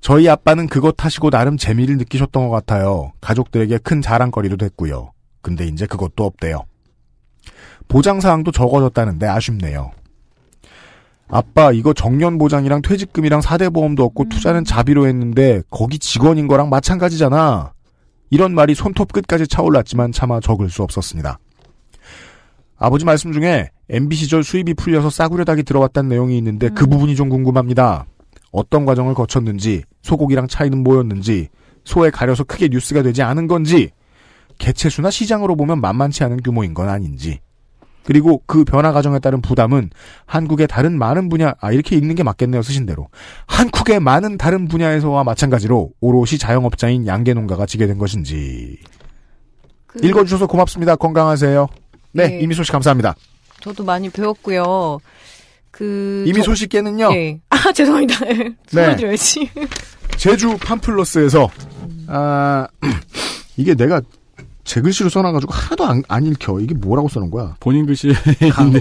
저희 아빠는 그거타시고 나름 재미를 느끼셨던 것 같아요. 가족들에게 큰 자랑거리도 됐고요. 근데 이제 그것도 없대요. 보장사항도 적어졌다는데 아쉽네요. 아빠 이거 정년보장이랑 퇴직금이랑 사대보험도 없고 음. 투자는 자비로 했는데 거기 직원인 거랑 마찬가지잖아. 이런 말이 손톱 끝까지 차올랐지만 차마 적을 수 없었습니다. 아버지 말씀 중에 MB 시절 수입이 풀려서 싸구려닭이 들어왔다는 내용이 있는데 그 음. 부분이 좀 궁금합니다. 어떤 과정을 거쳤는지, 소고기랑 차이는 뭐였는지, 소에 가려서 크게 뉴스가 되지 않은 건지, 개체수나 시장으로 보면 만만치 않은 규모인 건 아닌지, 그리고 그 변화 과정에 따른 부담은 한국의 다른 많은 분야, 아, 이렇게 읽는 게 맞겠네요, 쓰신 대로. 한국의 많은 다른 분야에서와 마찬가지로 오롯이 자영업자인 양계농가가 지게 된 것인지. 그... 읽어주셔서 고맙습니다. 건강하세요. 네, 네. 이미소 씨 감사합니다. 저도 많이 배웠고요. 그 이미 저... 소식계는요. 네. 예. 아 죄송합니다. 예. 네. 드려야지. 제주 팜플러스에서 아 이게 내가 제 글씨로 써놔가지고 하나도 안, 안 읽혀. 이게 뭐라고 써놓은 거야? 본인 글씨. 강, 네.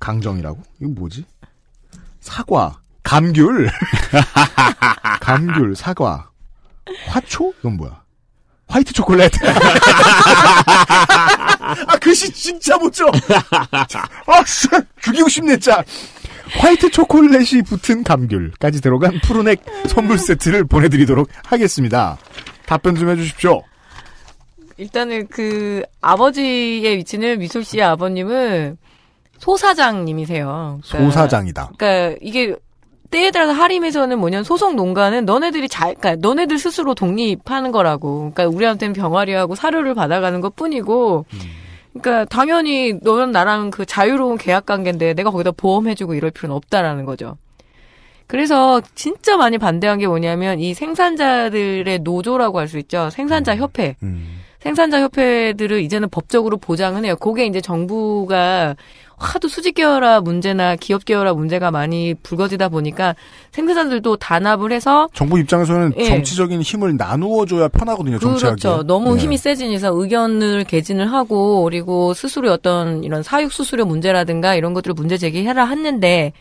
강정이라고? 이건 뭐지? 사과, 감귤, 감귤, 사과, 화초? 이건 뭐야? 화이트 초콜릿. 아, 글씨 그 진짜 못죠 아, 진 죽이고 싶네, 자. 화이트 초콜릿이 붙은 감귤까지 들어간 푸른액 선물 세트를 보내드리도록 하겠습니다. 답변 좀 해주십시오. 일단은 그 아버지의 위치는 미솔 씨의 아버님은 소사장님이세요. 그러니까, 소사장이다. 그러니까 이게 때에 따라서 하림에서는 뭐냐면 소속 농가는 너네들이 잘, 그러니까 너네들 스스로 독립하는 거라고. 그러니까 우리한테는 병아리하고 사료를 받아가는 것 뿐이고. 음. 그러니까 당연히 너는 나랑 그 자유로운 계약 관계인데 내가 거기다 보험해주고 이럴 필요는 없다라는 거죠. 그래서 진짜 많이 반대한 게 뭐냐면 이 생산자들의 노조라고 할 수 있죠. 생산자 음. 협회. 음. 생산자 협회들을 이제는 법적으로 보장은 해요. 그게 이제 정부가 하도 수직 계열화 문제나 기업 계열화 문제가 많이 불거지다 보니까 생산자들도 단합을 해서 정부 입장에서는 예. 정치적인 힘을 나누어 줘야 편하거든요. 정치하기. 그렇죠. 너무 네. 힘이 세진 이상 의견을 개진을 하고 그리고 스스로 어떤 이런 사육 수수료 문제라든가 이런 것들을 문제 제기해라 했는데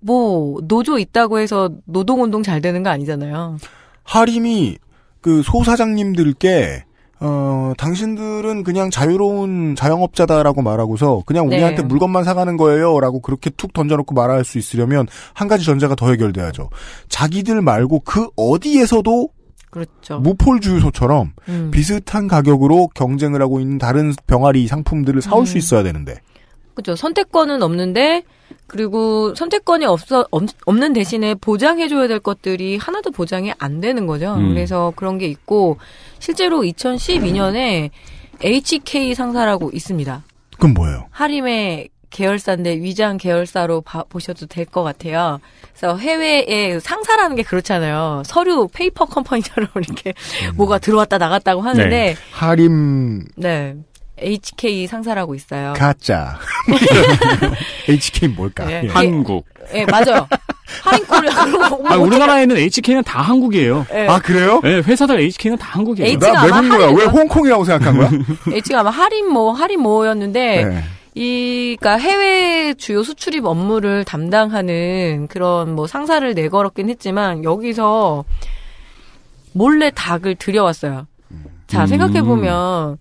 뭐 노조 있다고 해서 노동 운동 잘 되는 거 아니잖아요. 하림이 그 소사장님들께 어, 당신들은 그냥 자유로운 자영업자다라고 말하고서 그냥 네. 우리한테 네. 물건만 사가는 거예요라고 그렇게 툭 던져놓고 말할 수 있으려면 한 가지 전제가 더 해결돼야죠. 자기들 말고 그 어디에서도 그렇죠. 무폴 주유소처럼 음. 비슷한 가격으로 경쟁을 하고 있는 다른 병아리 상품들을 사올 음. 수 있어야 되는데 그죠. 선택권은 없는데 그리고 선택권이 없어 없는 대신에 보장해 줘야 될 것들이 하나도 보장이 안 되는 거죠. 음. 그래서 그런 게 있고 실제로 2012년에 HK 상사라고 있습니다. 그건 뭐예요? 하림의 계열사인데 위장 계열사로 봐, 보셔도 될 것 같아요. 그래서 해외에 상사라는 게 그렇잖아요. 서류 페이퍼 컴퍼니처럼 이렇게 음. 뭐가 들어왔다 나갔다고 하는데 네. 하림 네. HK 상사라고 있어요. 가짜. HK 뭘까? 네. 한국. 예, 맞아요. 할인코리아로. 아, 뭐 우리나라에는 HK는 다 한국이에요. 예. 아, 그래요? 네, 회사들 HK는 다 한국이에요. 나왜본 거야? 왜 뭐 홍콩이라고 생각한 거야? HK가 아마 할인 뭐, 할인 뭐였는데, 네. 이, 그니까 해외 주요 수출입 업무를 담당하는 그런 뭐 상사를 내걸었긴 했지만, 여기서 몰래 닭을 들여왔어요. 자, 음. 생각해보면,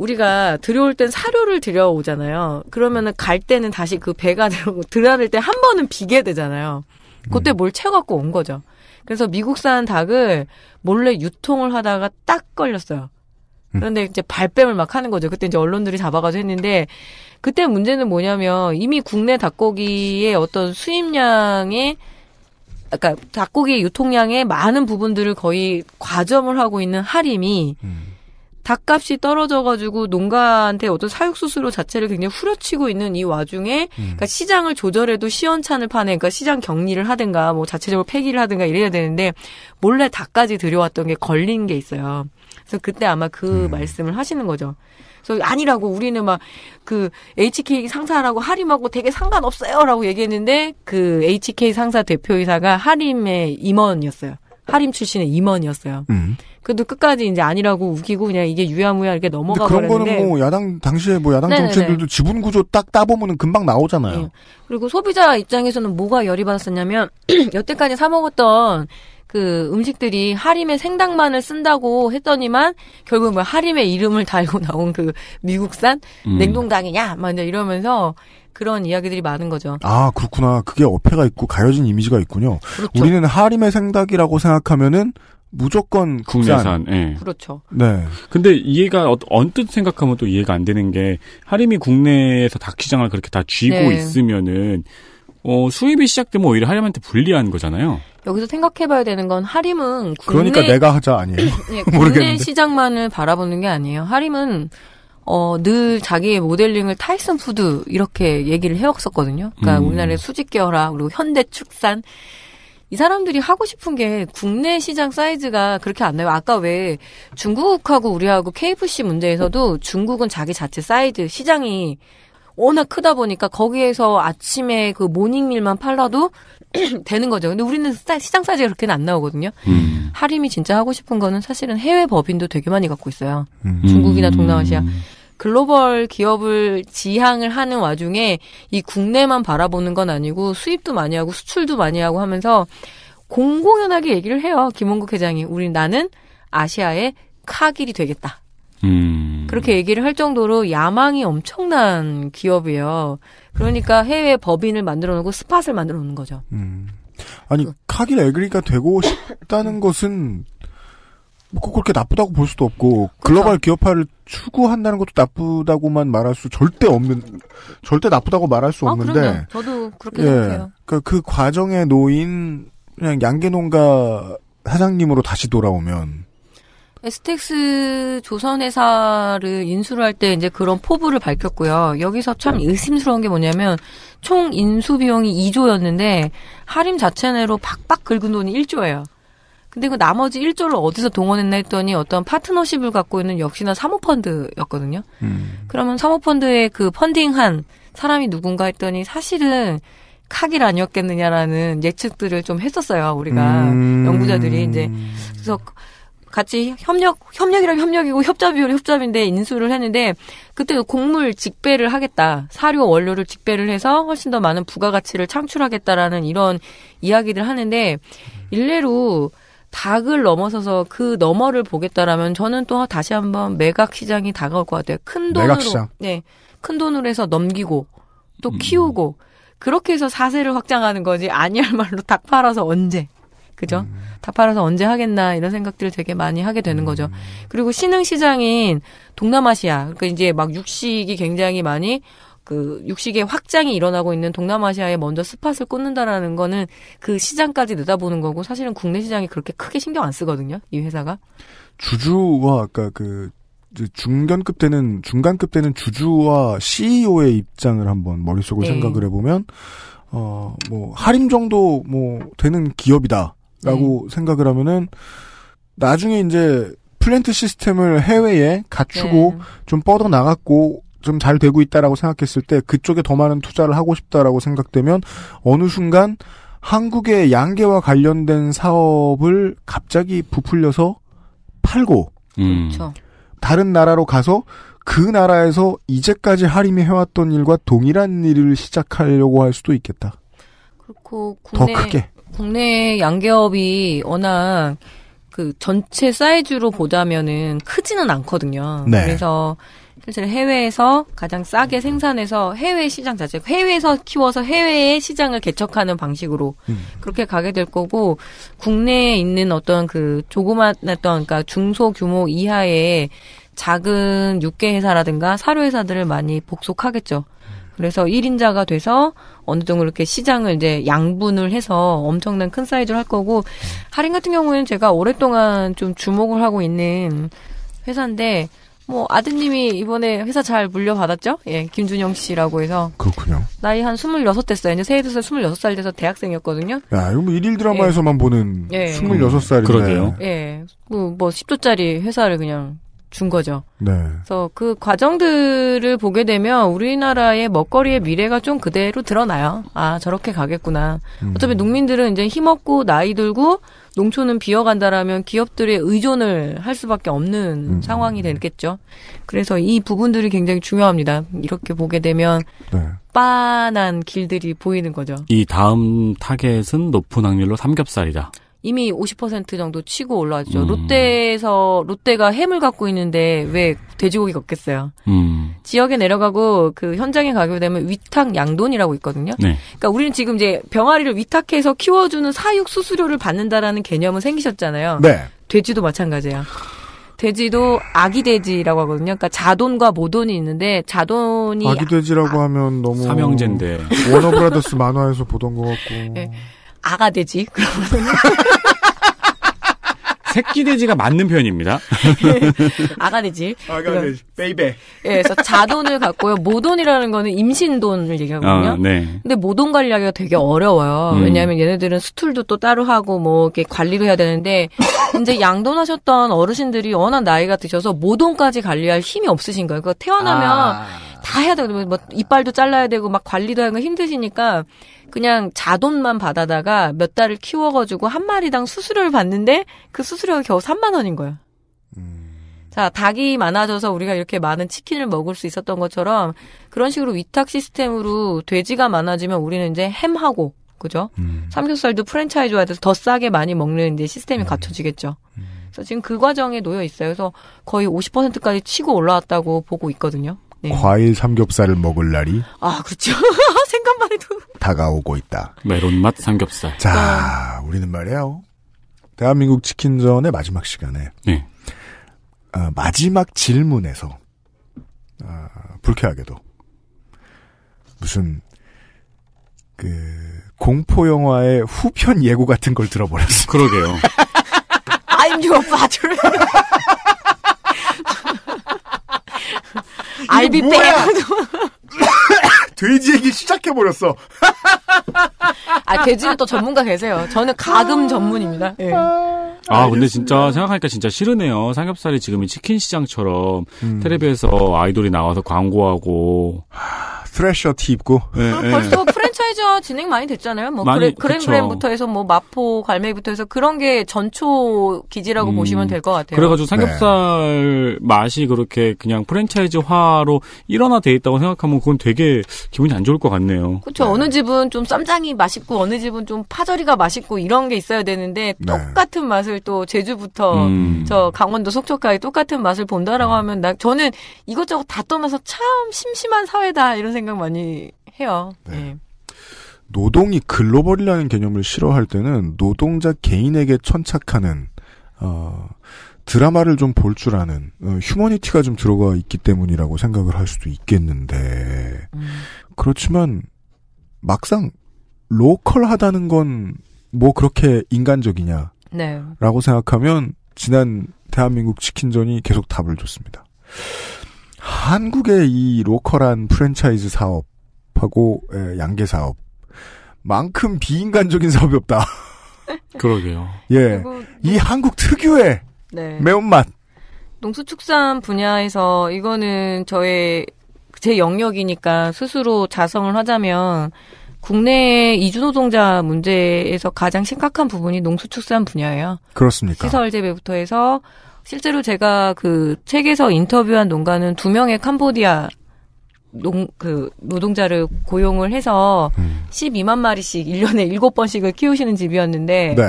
우리가 들여올 땐 사료를 들여오잖아요. 그러면은 갈 때는 다시 그 배가 들어오고 들어갈 때한 번은 비게 되잖아요. 그때 음. 뭘 채갖고 온 거죠. 그래서 미국산 닭을 몰래 유통을 하다가 딱 걸렸어요. 음. 그런데 이제 발뺌을 막 하는 거죠. 그때 이제 언론들이 잡아가지고 했는데 그때 문제는 뭐냐면 이미 국내 닭고기의 어떤 수입량에 그러니까 닭고기 유통량의 많은 부분들을 거의 과점을 하고 있는 할인이 음. 닭값이 떨어져가지고 농가한테 어떤 사육수수료 자체를 굉장히 후려치고 있는 이 와중에 음. 그러니까 시장을 조절해도 시원찬을파에 그러니까 시장 격리를 하든가 뭐 자체적으로 폐기를 하든가 이래야 되는데 몰래 닭까지 들여왔던 게 걸린 게 있어요. 그래서 그때 아마 그 음. 말씀을 하시는 거죠. 그래서 아니라고 우리는 막 그 HK 상사라고 할인하고 되게 상관없어요라고 얘기했는데 그 HK 상사 대표이사가 할인의 임원이었어요. 하림 출신의 임원이었어요. 음. 그래도 끝까지 이제 아니라고 우기고 그냥 이게 유야무야 이렇게 넘어가 그버는데 그런 거는 뭐 야당 당시에 뭐 야당 네네네. 정치인들도 지분 구조 딱 따보면은 금방 나오잖아요. 네. 그리고 소비자 입장에서는 뭐가 열이 받았었냐면 여태까지 사 먹었던 그 음식들이 하림의 생닭만을 쓴다고 했더니만 결국 은뭐 하림의 이름을 달고 나온 그 미국산 음. 냉동닭이냐 막 이러면서 그런 이야기들이 많은 거죠. 아 그렇구나. 그게 어폐가 있고 가려진 이미지가 있군요. 그렇죠. 우리는 하림의 생닭이라고 생각하면은 무조건 국내산. 예. 네. 그렇죠. 네. 근데 이해가 어, 언뜻 생각하면 또 이해가 안 되는 게 하림이 국내에서 닭 시장을 그렇게 다 쥐고 네. 있으면은 어 수입이 시작되면 오히려 하림한테 불리한 거잖아요. 여기서 생각해봐야 되는 건 하림은 국내 그러니까 내가 하자 아니에요. 네, 국내 모르겠는데. 시장만을 바라보는 게 아니에요. 하림은 어, 늘 자기의 모델링을 타이슨 푸드 이렇게 얘기를 해왔었거든요. 그러니까 음. 우리나라의 수직계열화 그리고 현대축산 이 사람들이 하고 싶은 게 국내 시장 사이즈가 그렇게 안 나요. 아까 왜 중국하고 우리하고 KFC 문제에서도 중국은 자기 자체 사이즈 시장이 워낙 크다 보니까 거기에서 아침에 그 모닝밀만 팔라도 되는 거죠. 근데 우리는 시장 사이즈가 그렇게는 안 나오거든요. 음. 하림이 진짜 하고 싶은 거는 사실은 해외 법인도 되게 많이 갖고 있어요. 음. 중국이나 음. 동남아시아. 글로벌 기업을 지향을 하는 와중에 이 국내만 바라보는 건 아니고 수입도 많이 하고 수출도 많이 하고 하면서 공공연하게 얘기를 해요. 김원국 회장이. 우리 나는 아시아의 카길이 되겠다. 음. 그렇게 얘기를 할 정도로 야망이 엄청난 기업이에요. 그러니까 해외 법인을 만들어 놓고 스팟을 만들어 놓는 거죠. 음. 아니, 카길 에그리가 되고 싶다는 것은 뭐 그, 그렇게 나쁘다고 볼 수도 없고 그렇죠. 글로벌 기업화를 추구한다는 것도 나쁘다고만 말할 수 절대 없는 절대 나쁘다고 말할 수 아, 없는데 아, 저도 그렇게 예, 생각해요. 그그 그러니까 과정에 놓인 그냥 양계농가 사장님으로 다시 돌아오면 에스텍스 조선회사를 인수를 할 때 이제 그런 포부를 밝혔고요. 여기서 참 네. 의심스러운 게 뭐냐면 총 인수 비용이 2조였는데 할인 자체 내로 박박 긁은 돈이 1조예요. 근데 그 나머지 1조를 어디서 동원했나 했더니 어떤 파트너십을 갖고 있는 역시나 사모펀드였거든요. 음. 그러면 사모펀드에 그 펀딩한 사람이 누군가 했더니 사실은 카길 아니었겠느냐라는 예측들을 좀 했었어요. 우리가 음. 연구자들이 이제 그래서 같이 협력 협력이라 협력이고 협잡이면 협잡인데 인수를 했는데 그때 그 곡물 직배를 하겠다 사료 원료를 직배를 해서 훨씬 더 많은 부가가치를 창출하겠다라는 이런 이야기를 하는데 일례로 닭을 넘어서서 그 너머를 보겠다라면 저는 또 다시 한번 매각 시장이 다가올 것 같아요. 큰 돈으로 네. 큰 돈으로 해서 넘기고 또 음. 키우고 그렇게 해서 사세를 확장하는 거지 아니할 말로 닭 팔아서 언제. 그죠? 음. 다 팔아서 언제 하겠나 이런 생각들을 되게 많이 하게 되는 거죠. 그리고 신흥 시장인 동남아시아 그러니까 이제 막 육식이 굉장히 많이 그 육식의 확장이 일어나고 있는 동남아시아에 먼저 스팟을 꽂는다라는 거는 그 시장까지 내다보는 거고 사실은 국내 시장이 그렇게 크게 신경 안 쓰거든요. 이 회사가 주주와 아까 그 중견급 되는 중간급 되는 주주와 CEO의 입장을 한번 머릿속으로 네. 생각을 해보면 어뭐 할인 정도 뭐 되는 기업이다. 라고 네. 생각을 하면은 나중에 이제 플랜트 시스템을 해외에 갖추고 네. 좀 뻗어 나갔고 좀 잘 되고 있다라고 생각했을 때 그쪽에 더 많은 투자를 하고 싶다라고 생각되면 어느 순간 한국의 양계와 관련된 사업을 갑자기 부풀려서 팔고 음. 그렇죠. 다른 나라로 가서 그 나라에서 이제까지 하림이 해왔던 일과 동일한 일을 시작하려고 할 수도 있겠다. 그렇고 국내, 더 크게 국내 양계업이 워낙 그 전체 사이즈로 보자면은 크지는 않거든요. 네. 그래서 실제로 해외에서 가장 싸게 생산해서 해외 시장 자체, 해외에서 키워서 해외의 시장을 개척하는 방식으로 음. 그렇게 가게 될 거고, 국내에 있는 어떤 그 조그만 어떤, 그니까 중소 규모 이하의 작은 육계 회사라든가 사료 회사들을 많이 복속하겠죠. 그래서 1인자가 돼서 어느 정도 이렇게 시장을 이제 양분을 해서 엄청난 큰 사이즈를 할 거고 할인 같은 경우에는 제가 오랫동안 좀 주목을 하고 있는 회사인데 뭐 아드님이 이번에 회사 잘 물려받았죠? 예, 김준영 씨라고 해서. 그렇군요. 나이 한 26됐어요. 이제 새해 돼 26살 돼서 대학생이었거든요. 야, 이거 뭐 일일 드라마에서만 예. 보는 예. 26살인데. 그러게요. 예. 그 뭐, 뭐 10조짜리 회사를 그냥 준 거죠. 네. 그래서 그 과정들을 보게 되면 우리나라의 먹거리의 미래가 좀 그대로 드러나요. 아 저렇게 가겠구나. 음. 어차피 농민들은 이제 힘없고 나이 들고 농촌은 비어간다라면 기업들의 의존을 할 수밖에 없는 음. 상황이 되겠죠. 그래서 이 부분들이 굉장히 중요합니다. 이렇게 보게 되면 네. 빤한 길들이 보이는 거죠. 이 다음 타겟은 높은 확률로 삼겹살이다. 이미 50% 정도 치고 올라왔죠. 음. 롯데에서 롯데가 햄을 갖고 있는데 왜 돼지고기가 없겠어요. 음. 지역에 내려가고 그 현장에 가게 되면 위탁 양돈이라고 있거든요. 네. 그러니까 우리는 지금 이제 병아리를 위탁해서 키워주는 사육 수수료를 받는다라는 개념은 생기셨잖아요. 네. 돼지도 마찬가지예요. 돼지도 아기 돼지라고 하거든요. 그러니까 자돈과 모돈이 있는데 자돈이 아기 돼지라고 아, 하면 너무 삼형제인데 워너브라더스 만화에서 보던 것 같고. 네. 아가 돼지 그러면 새끼 돼지가 맞는 표현입니다. 아가 돼지. 아가 돼지. 베이베. 예, 그래서 자돈을 갖고요. 모돈이라는 거는 임신돈을 얘기하거든요. 어, 네. 근데 모돈 관리하기가 되게 어려워요. 음. 왜냐하면 얘네들은 수툴도 또 따로 하고 뭐 이렇게 관리도 해야 되는데 이제 양돈하셨던 어르신들이 워낙 나이가 드셔서 모돈까지 관리할 힘이 없으신 거예요. 그러니까 태어나면 아. 다 해야 되고 뭐, 뭐 이빨도 잘라야 되고 막 관리도 하는 거 힘드시니까 그냥 자돈만 받아다가 몇 달을 키워가지고 한 마리당 수수료를 받는데 그 수수료가 겨우 3만 원인 거야. 음. 자, 닭이 많아져서 우리가 이렇게 많은 치킨을 먹을 수 있었던 것처럼 그런 식으로 위탁 시스템으로 돼지가 많아지면 우리는 이제 햄하고 그죠? 음. 삼겹살도 프랜차이즈화 돼서 더 싸게 많이 먹는 이제 시스템이 음. 갖춰지겠죠. 음. 그래서 지금 그 과정에 놓여 있어요. 그래서 거의 50%까지 치고 올라왔다고 보고 있거든요. 네. 과일 삼겹살을 먹을 날이 아 그렇죠 생각만 해도 다가오고 있다. 메론맛 삼겹살. 자, 우리는 말이에요. 대한민국 치킨전의 마지막 시간에 네. 어, 마지막 질문에서 어, 불쾌하게도 무슨 그 공포 영화의 후편 예고 같은 걸 들어버렸어. 그러게요. I'm your father. 알비 빼 돼지 얘기 시작해버렸어. 아, 돼지는 또 전문가 계세요. 저는 가금 전문입니다. 예. 아, 아 근데 진짜 생각하니까 진짜 싫으네요. 삼겹살이 지금 이 치킨 시장처럼 음. 텔레비에서 아이돌이 나와서 광고하고. 프레셔티 입고. 네, 네. 벌써 프레 사회자 진행 많이 됐잖아요. 뭐 많이, 그래, 그램그램부터 해서 뭐 마포 갈매기부터 해서 그런 게 전초 기지라고 음, 보시면 될 것 같아요. 그래가지고 네. 삼겹살 네. 맛이 그렇게 그냥 프랜차이즈화로 일어나돼 있다고 생각하면 그건 되게 기분이 안 좋을 것 같네요. 그렇죠. 네. 어느 집은 좀 쌈장이 맛있고 어느 집은 좀 파절이가 맛있고 이런 게 있어야 되는데 네. 똑같은 맛을 또 제주부터 음. 저 강원도 속초까지 똑같은 맛을 본다라고 아. 하면 나 저는 이것저것 다 떠나서 참 심심한 사회다 이런 생각 많이 해요. 네. 네. 노동이 글로벌이라는 개념을 싫어할 때는 노동자 개인에게 천착하는 어, 드라마를 좀 볼 줄 아는 어, 휴머니티가 좀 들어가 있기 때문이라고 생각을 할 수도 있겠는데 음. 그렇지만 막상 로컬하다는 건 뭐 그렇게 인간적이냐라고 네. 생각하면 지난 대한민국 치킨전이 계속 답을 줬습니다. 한국의 이 로컬한 프랜차이즈 사업하고 예, 양계 사업 만큼 비인간적인 사업이 없다. 그러게요. 예. 이 한국 특유의 네. 매운맛. 농수축산 분야에서 이거는 저의 제 영역이니까 스스로 자성을 하자면 국내의 이주노동자 문제에서 가장 심각한 부분이 농수축산 분야예요. 그렇습니까? 시설 재배부터 해서 실제로 제가 그 책에서 인터뷰한 농가는 두 명의 캄보디아 농, 그, 노동자를 고용을 해서 음. 12만 마리씩 1년에 7번씩을 키우시는 집이었는데. 네.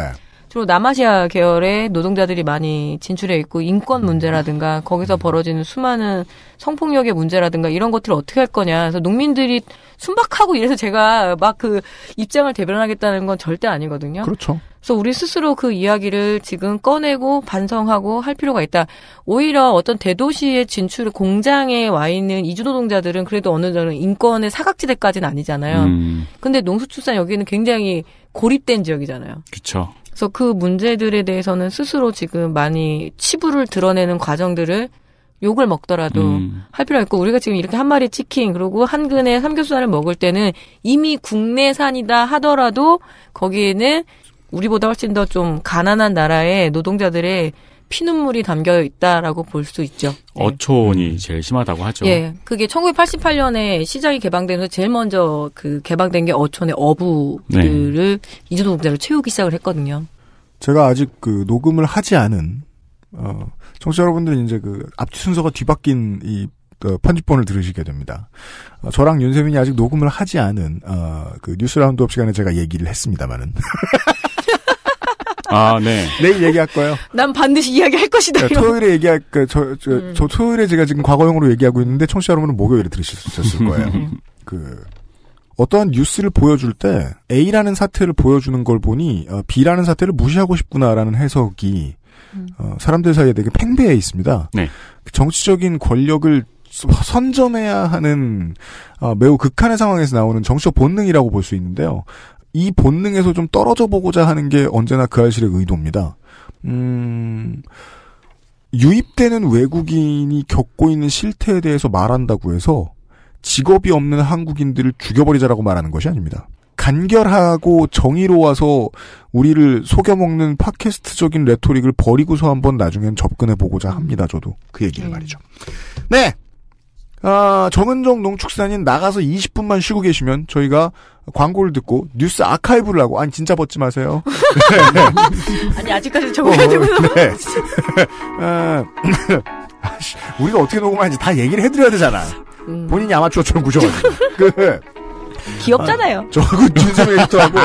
주로 남아시아 계열의 노동자들이 많이 진출해 있고 인권 문제라든가 거기서 벌어지는 수많은 성폭력의 문제라든가 이런 것들을 어떻게 할 거냐. 그래서 농민들이 순박하고 이래서 제가 막 그 입장을 대변하겠다는 건 절대 아니거든요. 그렇죠. 그래서 우리 스스로 그 이야기를 지금 꺼내고 반성하고 할 필요가 있다. 오히려 어떤 대도시에 진출, 공장에 와 있는 이주노동자들은 그래도 어느 정도 인권의 사각지대까지는 아니잖아요. 음. 근데 농수출산 여기는 굉장히 고립된 지역이잖아요. 그렇죠. 그래서 그 문제들에 대해서는 스스로 지금 많이 치부를 드러내는 과정들을 욕을 먹더라도 음. 할 필요가 있고 우리가 지금 이렇게 한 마리 치킨 그리고 한 근에 삼겹살을 먹을 때는 이미 국내산이다 하더라도 거기에는 우리보다 훨씬 더 좀 가난한 나라의 노동자들의 피눈물이 담겨 있다라고 볼 수 있죠. 네. 어촌이 제일 심하다고 하죠. 예. 그게 1988년에 시장이 개방되면서 제일 먼저 그 개방된 게 어촌의 어부들을 네. 이주동자로 도 채우기 시작을 했거든요. 제가 아직 그 녹음을 하지 않은 어, 청취자 여러분들은 이제 그 앞뒤 순서가 뒤바뀐 이 어, 편집본을 들으시게 됩니다. 어, 저랑 윤세민이 아직 녹음을 하지 않은 어, 그 뉴스 라운드업 시간에 제가 얘기를 했습니다만은 아, 네. 내일 얘기할 거예요. 난 반드시 이야기할 것이다. 네, 토요일에 얘기할, 그, 저, 저, 음. 저 토요일에 제가 지금 과거형으로 얘기하고 있는데, 청취자 여러분은 목요일에 들으셨을 거예요. 그, 어떠한 뉴스를 보여줄 때, A라는 사태를 보여주는 걸 보니, 어, B라는 사태를 무시하고 싶구나라는 해석이, 음. 어, 사람들 사이에 되게 팽배해 있습니다. 네. 그 정치적인 권력을 선점해야 하는 어, 매우 극한의 상황에서 나오는 정치적 본능이라고 볼 수 있는데요. 이 본능에서 좀 떨어져 보고자 하는 게 언제나 그 알실의 의도입니다. 음, 유입되는 외국인이 겪고 있는 실태에 대해서 말한다고 해서 직업이 없는 한국인들을 죽여버리자라고 말하는 것이 아닙니다. 간결하고 정의로워서 우리를 속여먹는 팟캐스트적인 레토릭을 버리고서 한번 나중엔 접근해보고자 합니다, 저도. 그 얘기를 네. 말이죠. 네! 아, 정은정 농축산인 나가서 20분만 쉬고 계시면 저희가 광고를 듣고 뉴스 아카이브를 하고 아니 진짜 벗지 마세요. 아니 아직까지 적응해두고 어, 네. 아, 우리가 어떻게 녹음하는지 다 얘기를 해드려야 되잖아. 음. 본인이 아마추어처럼 구셔가지고. 그, 귀엽잖아요. 아, 저하고 윤세민 에디터하고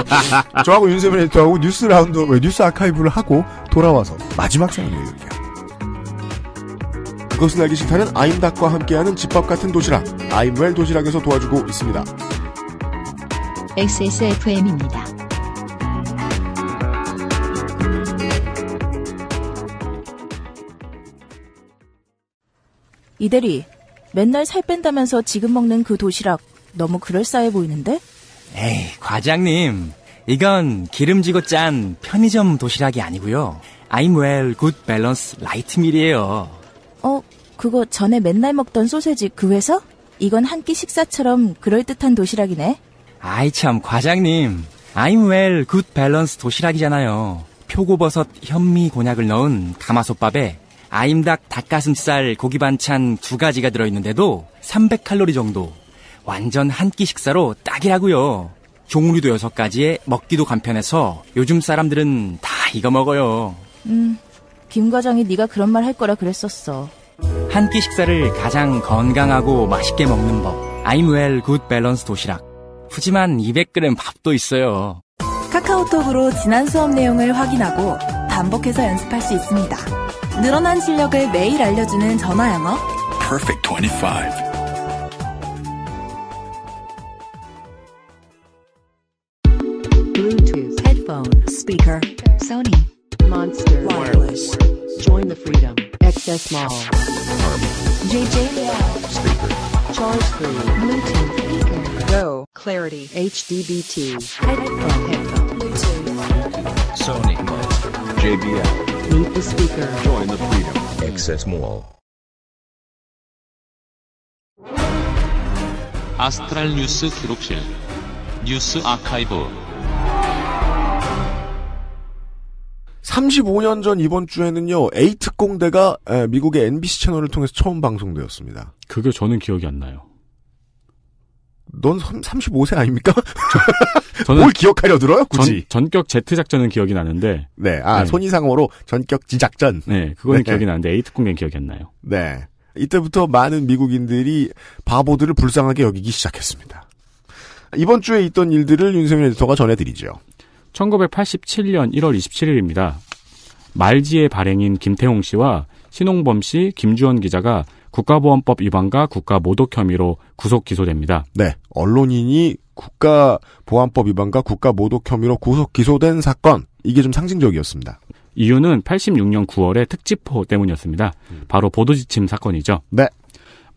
저하고 윤세민 에디터하고 뉴스 라운드 뉴스 아카이브를 하고 돌아와서 마지막 사연을 얘기해요. 그것은 알기 싫다는 아임닭과 함께하는 집밥 같은 도시락 아임웰 도시락에서 도와주고 있습니다. XSFM입니다. 이대리, 맨날 살 뺀다면서 지금 먹는 그 도시락 너무 그럴싸해 보이는데? 에이, 과장님. 이건 기름지고 짠 편의점 도시락이 아니고요. 아임웰 굿 밸런스 라이트 밀이에요. 어, 그거 전에 맨날 먹던 소세지 그 회사? 이건 한 끼 식사처럼 그럴듯한 도시락이네. 아이 참, 과장님. I'm well, good balance 도시락이잖아요. 표고버섯 현미 곤약을 넣은 가마솥밥에 아임닭 닭가슴살 고기 반찬 두 가지가 들어있는데도 300칼로리 정도. 완전 한 끼 식사로 딱이라고요. 종류도 여섯 가지에 먹기도 간편해서 요즘 사람들은 다 이거 먹어요. 음, 김 과장이 네가 그런 말 할 거라 그랬었어. 한 끼 식사를 가장 건강하고 맛있게 먹는 법. 아임웰 굿 밸런스 도시락. 푸짐한 200g 밥도 있어요. 카카오톡으로 지난 수업 내용을 확인하고 반복해서 연습할 수 있습니다. 늘어난 실력을 매일 알려주는 전화 영어. Perfect 25. b l u e t o o t Join the Freedom. XS Mall. JJL. Speaker. Charge free. Bluetooth speaker. Go. Clarity. HDBT. Headphone. Headphone. Bluetooth. Sony Monster. JBL. Meet the speaker. Join the Freedom. XS Mall. Astral News 기록실 뉴스 아카이브 35년 전 이번 주에는요, 에이트공대가 미국의 NBC 채널을 통해서 처음 방송되었습니다. 그게 저는 기억이 안 나요. 넌 35세 아닙니까? 저, 뭘 기억하려 들어요? 굳이 전, 격 제트 작전은 기억이 나는데 네, 아 네. 손이상으로 전격 지 작전 네, 그거는 네. 기억이 나는데 에이트공대는 기억이 안 나요. 네, 이때부터 많은 미국인들이 바보들을 불쌍하게 여기기 시작했습니다. 이번 주에 있던 일들을 윤세민 에디터가 전해드리죠. 1987년 1월 27일입니다. 말지의 발행인 김태홍 씨와 신홍범 씨, 김주원 기자가 국가보안법 위반과 국가모독 혐의로 구속 기소됩니다. 네, 언론인이 국가보안법 위반과 국가모독 혐의로 구속 기소된 사건 이게 좀 상징적이었습니다. 이유는 86년 9월에 특집호 때문이었습니다. 음. 바로 보도지침 사건이죠. 네.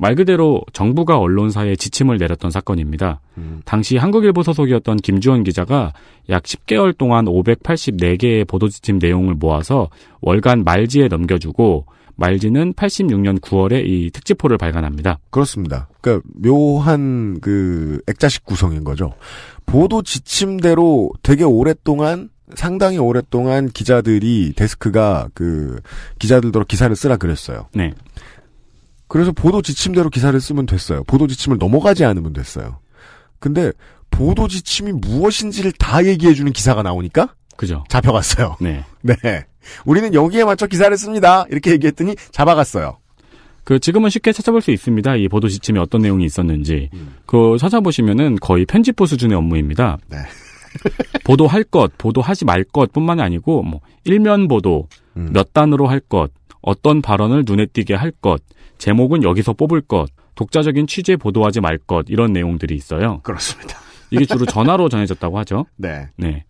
말 그대로 정부가 언론사에 지침을 내렸던 사건입니다. 음. 당시 한국일보 소속이었던 김주원 기자가 약 10개월 동안 584개의 보도지침 내용을 모아서 월간 말지에 넘겨주고 말지는 86년 9월에 이 특집호를 발간합니다. 그렇습니다. 그러니까 묘한 그 액자식 구성인 거죠. 보도 지침대로 되게 오랫동안 상당히 오랫동안 기자들이 데스크가 그기자들도러 기사를 쓰라 그랬어요. 네. 그래서 보도 지침대로 기사를 쓰면 됐어요. 보도 지침을 넘어가지 않으면 됐어요. 근데 보도 지침이 무엇인지를 다 얘기해주는 기사가 나오니까 그죠. 잡혀갔어요. 네. 네. 우리는 여기에 맞춰 기사를 씁니다. 이렇게 얘기했더니 잡아갔어요. 그 지금은 쉽게 찾아볼 수 있습니다. 이 보도 지침에 어떤 내용이 있었는지. 음. 그 찾아보시면은 거의 편집부 수준의 업무입니다. 네. 보도할 것, 보도하지 말 것뿐만 아니고 뭐 일면 보도, 음. 몇 단으로 할 것, 어떤 발언을 눈에 띄게 할 것, 제목은 여기서 뽑을 것, 독자적인 취재 보도하지 말 것, 이런 내용들이 있어요. 그렇습니다. 이게 주로 전화로 전해졌다고 하죠. 네. 네.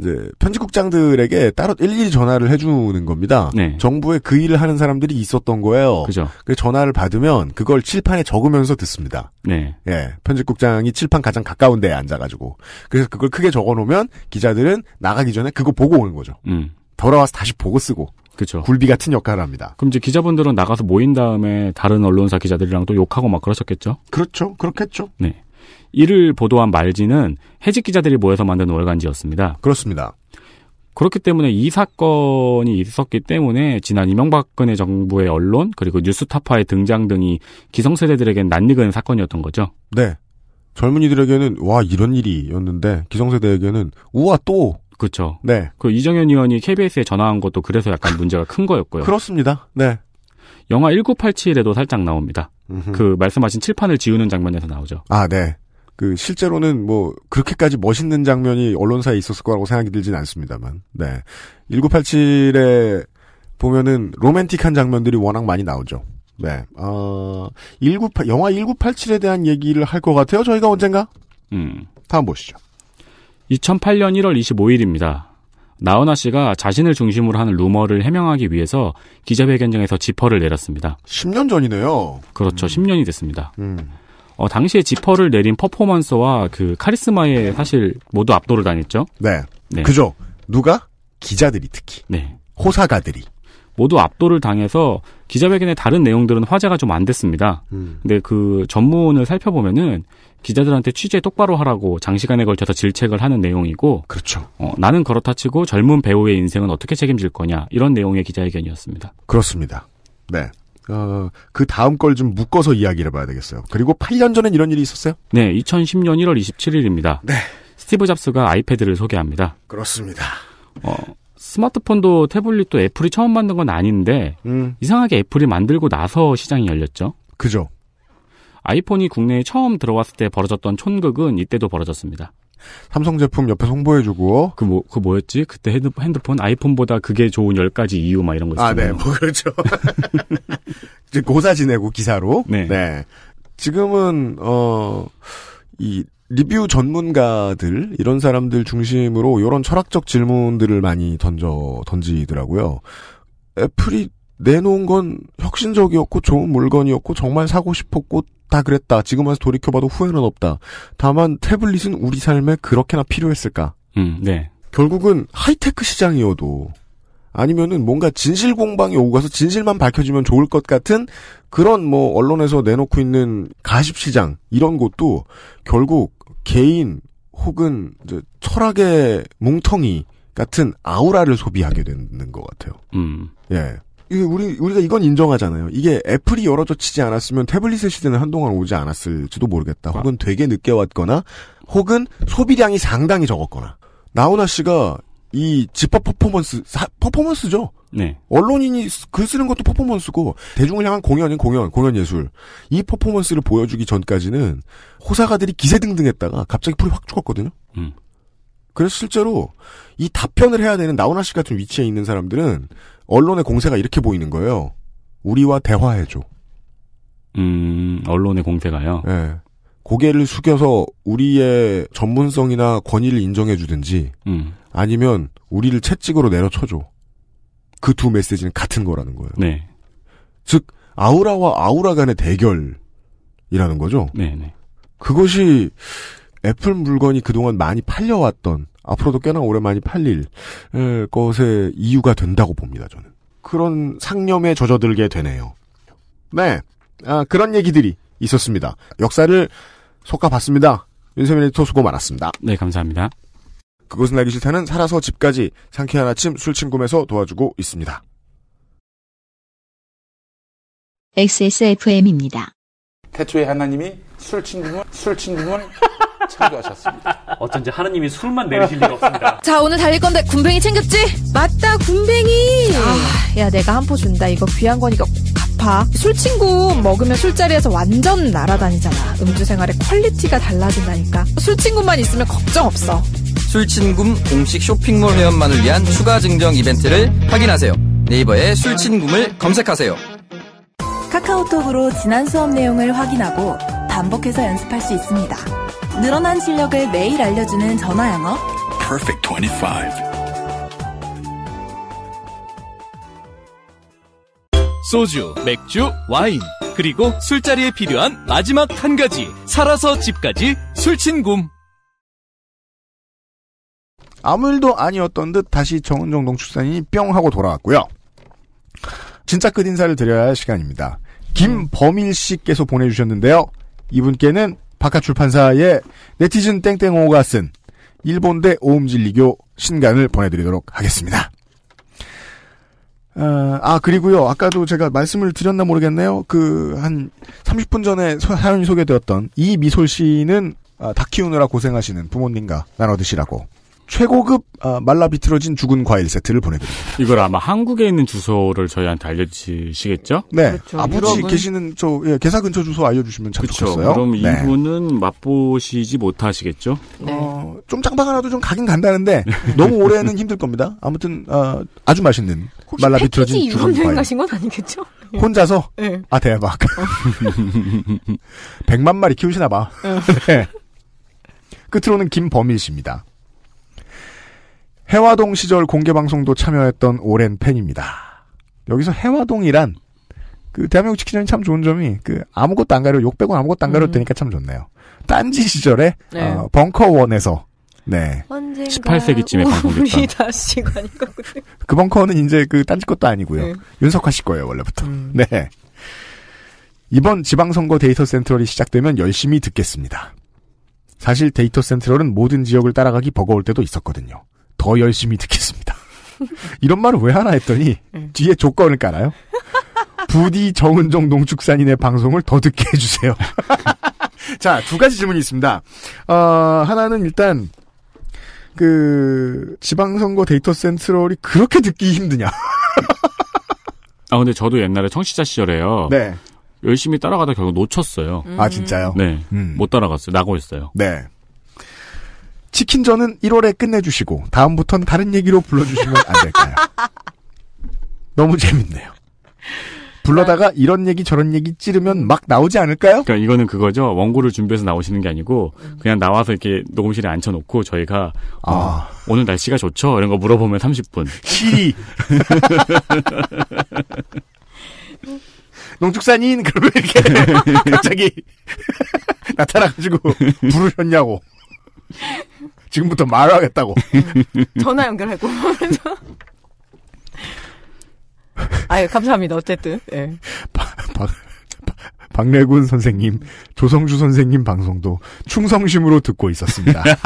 이제 편집국장들에게 따로 일일이 전화를 해주는 겁니다. 네. 정부에 그 일을 하는 사람들이 있었던 거예요. 그죠. 그 전화를 받으면 그걸 칠판에 적으면서 듣습니다. 네. 예. 편집국장이 칠판 가장 가까운 데에 앉아가지고. 그래서 그걸 크게 적어 놓으면 기자들은 나가기 전에 그거 보고 오는 거죠. 음. 돌아와서 다시 보고 쓰고. 그죠 굴비 같은 역할을 합니다. 그럼 이제 기자분들은 나가서 모인 다음에 다른 언론사 기자들이랑 또 욕하고 막 그러셨겠죠? 그렇죠. 그렇겠죠. 네. 이를 보도한 말지는 해직 기자들이 모여서 만든 월간지였습니다. 그렇습니다. 그렇기 때문에 이 사건이 있었기 때문에 지난 이명박근혜 정부의 언론 그리고 뉴스타파의 등장 등이 기성세대들에겐 낯익은 사건이었던 거죠. 네. 젊은이들에게는 와 이런 일이었는데 기성세대에게는 우와 또 그렇죠. 네. 그 이정현 의원이 KBS에 전화한 것도 그래서 약간 문제가 큰 거였고요. 그렇습니다. 네. 영화 1987에도 살짝 나옵니다. 음흠. 그 말씀하신 칠판을 지우는 장면에서 나오죠. 아, 네. 그 실제로는 뭐 그렇게까지 멋있는 장면이 언론사에 있었을 거라고 생각이 들진 않습니다만. 네. 1987에 보면은 로맨틱한 장면들이 워낙 많이 나오죠. 네. 어, 198 영화 1987에 대한 얘기를 할 것 같아요. 저희가 언젠가? 음. 다음 보시죠. 2008년 1월 25일입니다. 나훈아 씨가 자신을 중심으로 하는 루머를 해명하기 위해서 기자회견장에서 지퍼를 내렸습니다. 10년 전이네요. 그렇죠. 음. 10년이 됐습니다. 음. 어, 당시에 지퍼를 내린 퍼포먼스와 그 카리스마에 사실 모두 압도를 당했죠. 네. 네. 그죠. 누가? 기자들이 특히. 네. 호사가들이. 모두 압도를 당해서 기자회견의 다른 내용들은 화제가 좀 안 됐습니다. 음. 근데 그 전문을 살펴보면은 기자들한테 취재 똑바로 하라고 장시간에 걸쳐서 질책을 하는 내용이고 그렇죠. 어, 나는 그렇다 치고 젊은 배우의 인생은 어떻게 책임질 거냐 이런 내용의 기자회견이었습니다. 그렇습니다. 네. 어, 그 다음 걸 좀 묶어서 이야기를 봐야 되겠어요. 그리고 8년 전엔 이런 일이 있었어요? 네, 2010년 1월 27일입니다. 네. 스티브 잡스가 아이패드를 소개합니다. 그렇습니다. 어, 스마트폰도 태블릿도 애플이 처음 만든 건 아닌데 음. 이상하게 애플이 만들고 나서 시장이 열렸죠. 그죠. 아이폰이 국내에 처음 들어왔을 때 벌어졌던 촌극은 이때도 벌어졌습니다. 삼성 제품 옆에 홍보해주고 그 뭐 그 뭐였지 그때 핸드폰, 아이폰보다 그게 좋은 10가지 이유 막 이런 거 아, 네. 있었나요? 아네 뭐 그렇죠 이제 고사 지내고 기사로 네, 네. 지금은 어이 리뷰 전문가들 이런 사람들 중심으로 이런 철학적 질문들을 많이 던져 던지더라고요. 애플이 내놓은 건 혁신적이었고 좋은 물건이었고 정말 사고 싶었고 다 그랬다. 지금 와서 돌이켜봐도 후회는 없다. 다만 태블릿은 우리 삶에 그렇게나 필요했을까? 음, 네. 결국은 하이테크 시장이어도 아니면은 뭔가 진실 공방이 오고 가서 진실만 밝혀지면 좋을 것 같은 그런 뭐 언론에서 내놓고 있는 가십 시장 이런 것도 결국 개인 혹은 철학의 뭉텅이 같은 아우라를 소비하게 되는 것 같아요. 음. 예. 이게 우리 우리가 이건 인정하잖아요. 이게 애플이 열어젖히지 않았으면 태블릿의 시대는 한동안 오지 않았을지도 모르겠다. 아. 혹은 되게 늦게 왔거나 혹은 소비량이 상당히 적었거나. 나훈아 씨가 이 집합 퍼포먼스 사, 퍼포먼스죠. 네. 언론인이 글 쓰는 것도 퍼포먼스고 대중을 향한 공연인 공연, 공연 예술. 이 퍼포먼스를 보여주기 전까지는 호사가들이 기세등등했다가 갑자기 풀이 확 죽었거든요. 음. 그래서 실제로 이 답변을 해야 되는 나훈아 씨 같은 위치에 있는 사람들은 언론의 공세가 이렇게 보이는 거예요. 우리와 대화해줘. 음, 언론의 공세가요? 네. 고개를 숙여서 우리의 전문성이나 권위를 인정해주든지, 음. 아니면 우리를 채찍으로 내려쳐줘. 그 두 메시지는 같은 거라는 거예요. 네. 즉 아우라와 아우라 간의 대결이라는 거죠. 네, 네. 그것이 애플 물건이 그동안 많이 팔려왔던 앞으로도 꽤나 오래 많이 팔릴 것의 이유가 된다고 봅니다. 저는 그런 상념에 젖어들게 되네요. 네, 아, 그런 얘기들이 있었습니다. 역사를 속아봤습니다. 윤세민 에디터 수고 많았습니다. 네, 감사합니다. 그것은 알기 싫다는 살아서 집까지 상쾌한 아침 술친 구에서 도와주고 있습니다. XSFM입니다. 태초에 하나님이 술친구물, 술친구물 창조하셨습니다. 어쩐지 하나님이 술만 내리실 리가 없습니다. 자, 오늘 달릴 건데 군뱅이 챙겼지? 맞다, 군뱅이! 아, 야, 내가 한 포 준다. 이거 귀한 거니까 아파. 술 친구 먹으면 술자리에서 완전 날아다니잖아. 음주 생활의 퀄리티가 달라진다니까. 술 친구만 있으면 걱정 없어. 술친구 공식 쇼핑몰 회원만을 위한 추가 증정 이벤트를 확인하세요. 네이버에 술친구를 검색하세요. 카카오톡으로 지난 수업 내용을 확인하고 반복해서 연습할 수 있습니다. 늘어난 실력을 매일 알려주는 전화 영어. Perfect 25. 소주, 맥주, 와인, 그리고 술자리에 필요한 마지막 한 가지, 살아서 집까지 술친굼. 아무 일도 아니었던 듯 다시 정은정 농축산이뿅 하고 돌아왔고요. 진짜 끝 인사를 드려야 할 시간입니다. 김범일 씨께서 보내주셨는데요. 이분께는 바깥 출판사의 네티즌 땡땡오가 쓴 일본대 오음진리교 신간을 보내드리도록 하겠습니다. 어, 아, 그리고요. 아까도 제가 말씀을 드렸나 모르겠네요. 그, 한 30분 전에 사연이 소개되었던 이 미솔 씨는 아, 다 키우느라 고생하시는 부모님과 나눠 드시라고 최고급 아, 말라 비틀어진 죽은 과일 세트를 보내드립니다. 이걸 아마 한국에 있는 주소를 저희한테 알려주시겠죠? 네. 그렇죠. 아버지 유럽은... 계시는 저 예, 계사 근처 주소 알려주시면 참 그렇죠. 좋겠어요. 그럼 네. 이분은 맛보시지 못하시겠죠? 네. 어, 좀짱박하라도좀 가긴 간다는데 너무 오래는 힘들 겁니다. 아무튼 어, 아주 맛있는 말라 비틀어진 죽은 과일. 가신 건 아니겠죠? 혼자서? 네. 아 대박. 백만 마리 키우시나 봐. 네. 네. 끝으로는 김범일 씨입니다. 해화동 시절 공개 방송도 참여했던 오랜 팬입니다. 여기서 해화동이란 그 대한민국 치킨이참 좋은 점이 그 아무것도 안 가려 욕 빼고 아무것도 안 가려되니까 음. 참 좋네요. 딴지 시절에 네. 어, 벙커 원에서 네. 18세기쯤에 방송됐다. 그 벙커는 이제 그 딴지 것도 아니고요. 네. 윤석화 씨 거예요 원래부터. 음. 네. 이번 지방선거 데이터 센트럴이 시작되면 열심히 듣겠습니다. 사실 데이터 센트럴은 모든 지역을 따라가기 버거울 때도 있었거든요. 더 열심히 듣겠습니다. 이런 말을 왜 하나 했더니 뒤에 조건을 깔아요. 부디 정은정 농축산인의 방송을 더 듣게 해주세요. 자, 두 가지 질문이 있습니다. 어, 하나는 일단 그 지방선거 데이터 센트럴이 그렇게 듣기 힘드냐? 아 근데 저도 옛날에 청취자 시절에요. 네. 열심히 따라가다 결국 놓쳤어요. 음. 아 진짜요? 네. 음. 못 따라갔어요. 나고있어요 네. 치킨전은 1월에 끝내주시고 다음부턴 다른 얘기로 불러주시면 안 될까요? 너무 재밌네요. 불러다가 아. 이런 얘기 저런 얘기 찌르면 막 나오지 않을까요? 그러니까 이거는 그거죠. 원고를 준비해서 나오시는 게 아니고 음. 그냥 나와서 이렇게 녹음실에 앉혀놓고 저희가 어, 아. 어, 오늘 날씨가 좋죠? 이런 거 물어보면 30분. 시리 농축산인 그러면 이렇게 갑자기 나타나가지고 부르셨냐고. 지금부터 말하겠다고. 전화 연결하고. 아유, 감사합니다. 어쨌든. 예. 박, 박, 래군 선생님, 조성주 선생님 방송도 충성심으로 듣고 있었습니다.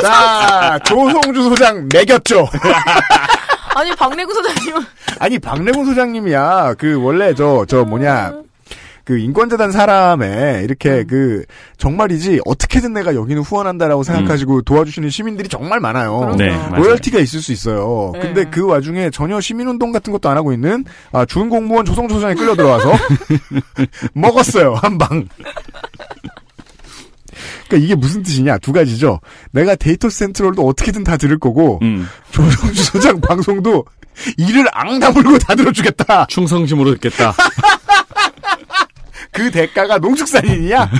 자, 조성주 소장 매겼죠. 아니 박래군 소장님. 아니 박래군 소장님이야 그 원래 저 저 뭐냐 그 인권재단 사람에 이렇게 음. 그 정말이지 어떻게든 내가 여기는 후원한다라고 생각하시고 음. 도와주시는 시민들이 정말 많아요. 네, 로열티가 있을 수 있어요. 네. 근데 그 와중에 전혀 시민운동 같은 것도 안 하고 있는 아, 준 공무원 조성조장에 끌려 들어와서 먹었어요 한 방. 그니까 이게 무슨 뜻이냐 두 가지죠. 내가 데이터 센트럴도 어떻게든 다 들을 거고 음. 조성주 소장 방송도 이를 앙 다물고 다 들어주겠다. 충성심으로 듣겠다. 그 대가가 농축산인이야나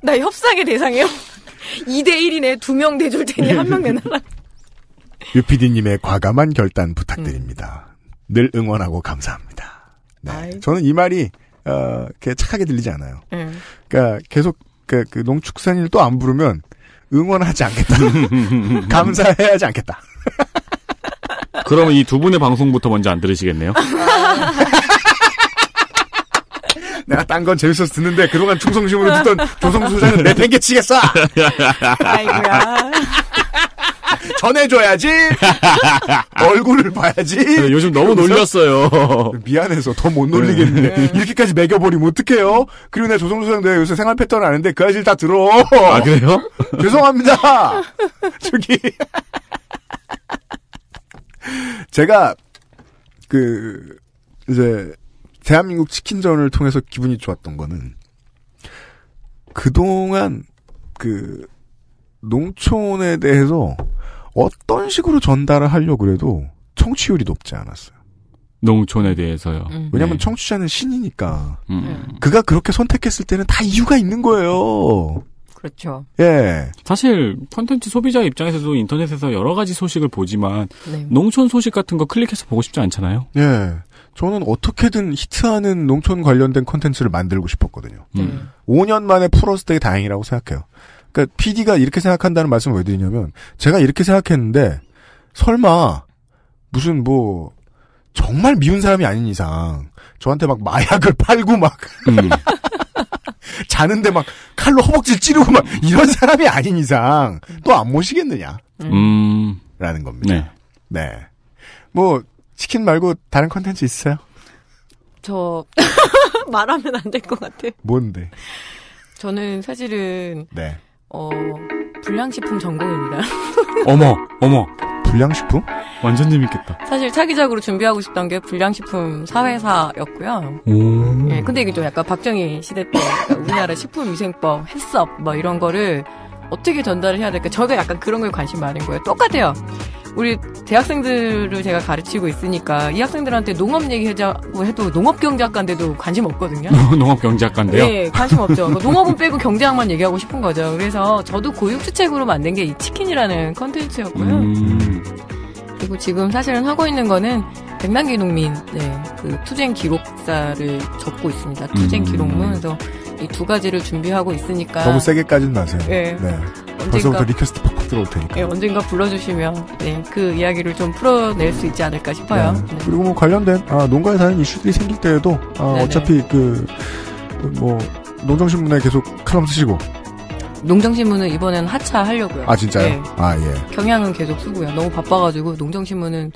협상의 대상이요. 2대1이네. 두 명 대줄 테니 한 명 내놔라. 유피디님의 과감한 결단 부탁드립니다. 음. 늘 응원하고 감사합니다. 네. 아이. 저는 이 말이 어, 이 착하게 들리지 않아요. 음. 그러니까 계속 그, 그 농축산인을 또 안 부르면 응원하지 않겠다. 감사해야지 않겠다. 그러면 이 두 분의 방송부터 먼저 안 들으시겠네요. 내가 딴 건 재밌어서 듣는데 그동안 충성심으로 듣던 조성수 소장은 내 팽개치겠어. 아이고야. 전해줘야지. 얼굴을 봐야지. 네, 요즘 너무 놀렸어요. 미안해서 더 못 놀리겠는데 네. 네. 이렇게까지 매겨버리면 어떡해요? 그리고 내 조성수 소장 내가 요새 생활 패턴 아는데 그 아실 저다 들어. 아 그래요? 죄송합니다. 저기 제가 그 이제 대한민국 치킨전을 통해서 기분이 좋았던 거는 그동안 그 농촌에 대해서 어떤 식으로 전달을 하려고 해도 청취율이 높지 않았어요. 농촌에 대해서요. 음. 왜냐하면 네. 청취자는 신이니까 음. 네. 그가 그렇게 선택했을 때는 다 이유가 있는 거예요. 그렇죠. 예. 사실 컨텐츠 소비자 입장에서도 인터넷에서 여러 가지 소식을 보지만 네. 농촌 소식 같은 거 클릭해서 보고 싶지 않잖아요. 예. 저는 어떻게든 히트하는 농촌 관련된 컨텐츠를 만들고 싶었거든요. 네. 음. 5년 만에 풀었을 때 다행이라고 생각해요. 그러니까 PD가 이렇게 생각한다는 말씀을 왜 드리냐면 제가 이렇게 생각했는데 설마 무슨 뭐 정말 미운 사람이 아닌 이상 저한테 막 마약을 팔고 막 음. 자는데 막 칼로 허벅지 찌르고 막 이런 사람이 아닌 이상 또 안 모시겠느냐 라는 음. 겁니다. 네. 네. 뭐 치킨 말고 다른 컨텐츠 있어요? 저 말하면 안 될 것 같아요. 뭔데? 저는 사실은 네. 어 불량식품 전공입니다. 어머 어머 불량식품? 완전 재밌겠다. 사실 차기적으로 준비하고 싶던 게 불량식품 사회사였고요. 예, 근데 이게 좀 약간 박정희 시대 때 그러니까 우리나라 식품위생법, 햇섭 뭐 이런 거를 어떻게 전달을 해야 될까? 저도 약간 그런 거에 관심 많은 거예요. 똑같아요. 우리 대학생들을 제가 가르치고 있으니까 이 학생들한테 농업 얘기하자고 해도 농업 경제학과인데도 관심 없거든요. 농업 경제학과인데요? 네, 관심 없죠. 뭐 농업은 빼고 경제학만 얘기하고 싶은 거죠. 그래서 저도 고육주책으로 만든 게 이 치킨이라는 컨텐츠였고요. 음. 그리고 지금 사실은 하고 있는 거는 백남기 농민 네, 그 투쟁 기록사를 적고 있습니다. 투쟁 음. 기록문. 그래서 이두 가지를 준비하고 있으니까 너무 세게까지는 마세요. 예. 네. 네. 벌써부터 리퀘스트 팍팍 들어올 테니까. 네, 예, 언젠가 불러주시면 네, 그 이야기를 좀 풀어낼 수 있지 않을까 싶어요. 네. 네. 그리고 뭐 관련된 아, 농가에 사는 이슈들이 생길 때에도 아, 어차피 그 뭐 농정신문에 계속 칼럼 쓰시고 농정신문은 이번엔 하차하려고요. 아 진짜요? 네. 아 예. 경향은 계속 쓰고요. 너무 바빠가지고 농정신문은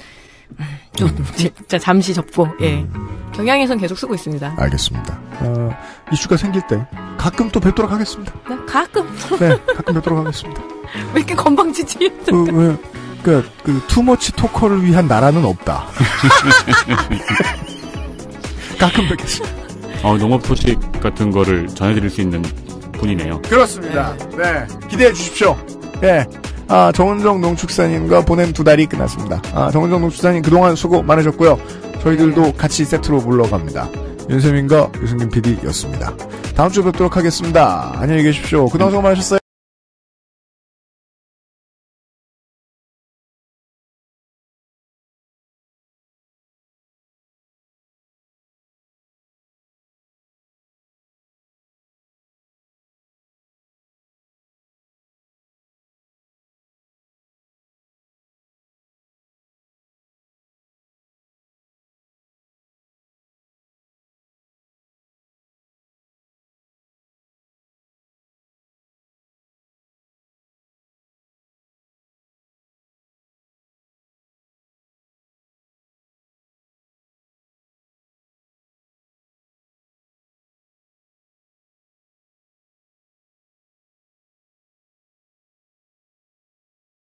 좀 음. 진짜 잠시 접고 예. 음. 경향에선 계속 쓰고 있습니다. 알겠습니다. 어, 이슈가 생길 때 가끔 또 뵙도록 하겠습니다. 네, 가끔. 네, 가끔 뵙도록 하겠습니다. 왜 이렇게 건방지지? 어, 왜? 그러니까 그, 그 투머치 토커를 위한 나라는 없다. 가끔 뵙겠습니다. 어, 농업 소식 같은 거를 전해드릴 수 있는 분이네요. 그렇습니다. 네, 네 기대해 주십시오. 예. 네. 아, 정은정 농축사님과 보낸 두 달이 끝났습니다. 아, 정은정 농축사님 그동안 수고 많으셨고요. 저희들도 같이 세트로 불러갑니다 윤세민과 유승민 PD였습니다. 다음 주에 뵙도록 하겠습니다. 안녕히 계십시오. 그동안 수고 많으셨어요.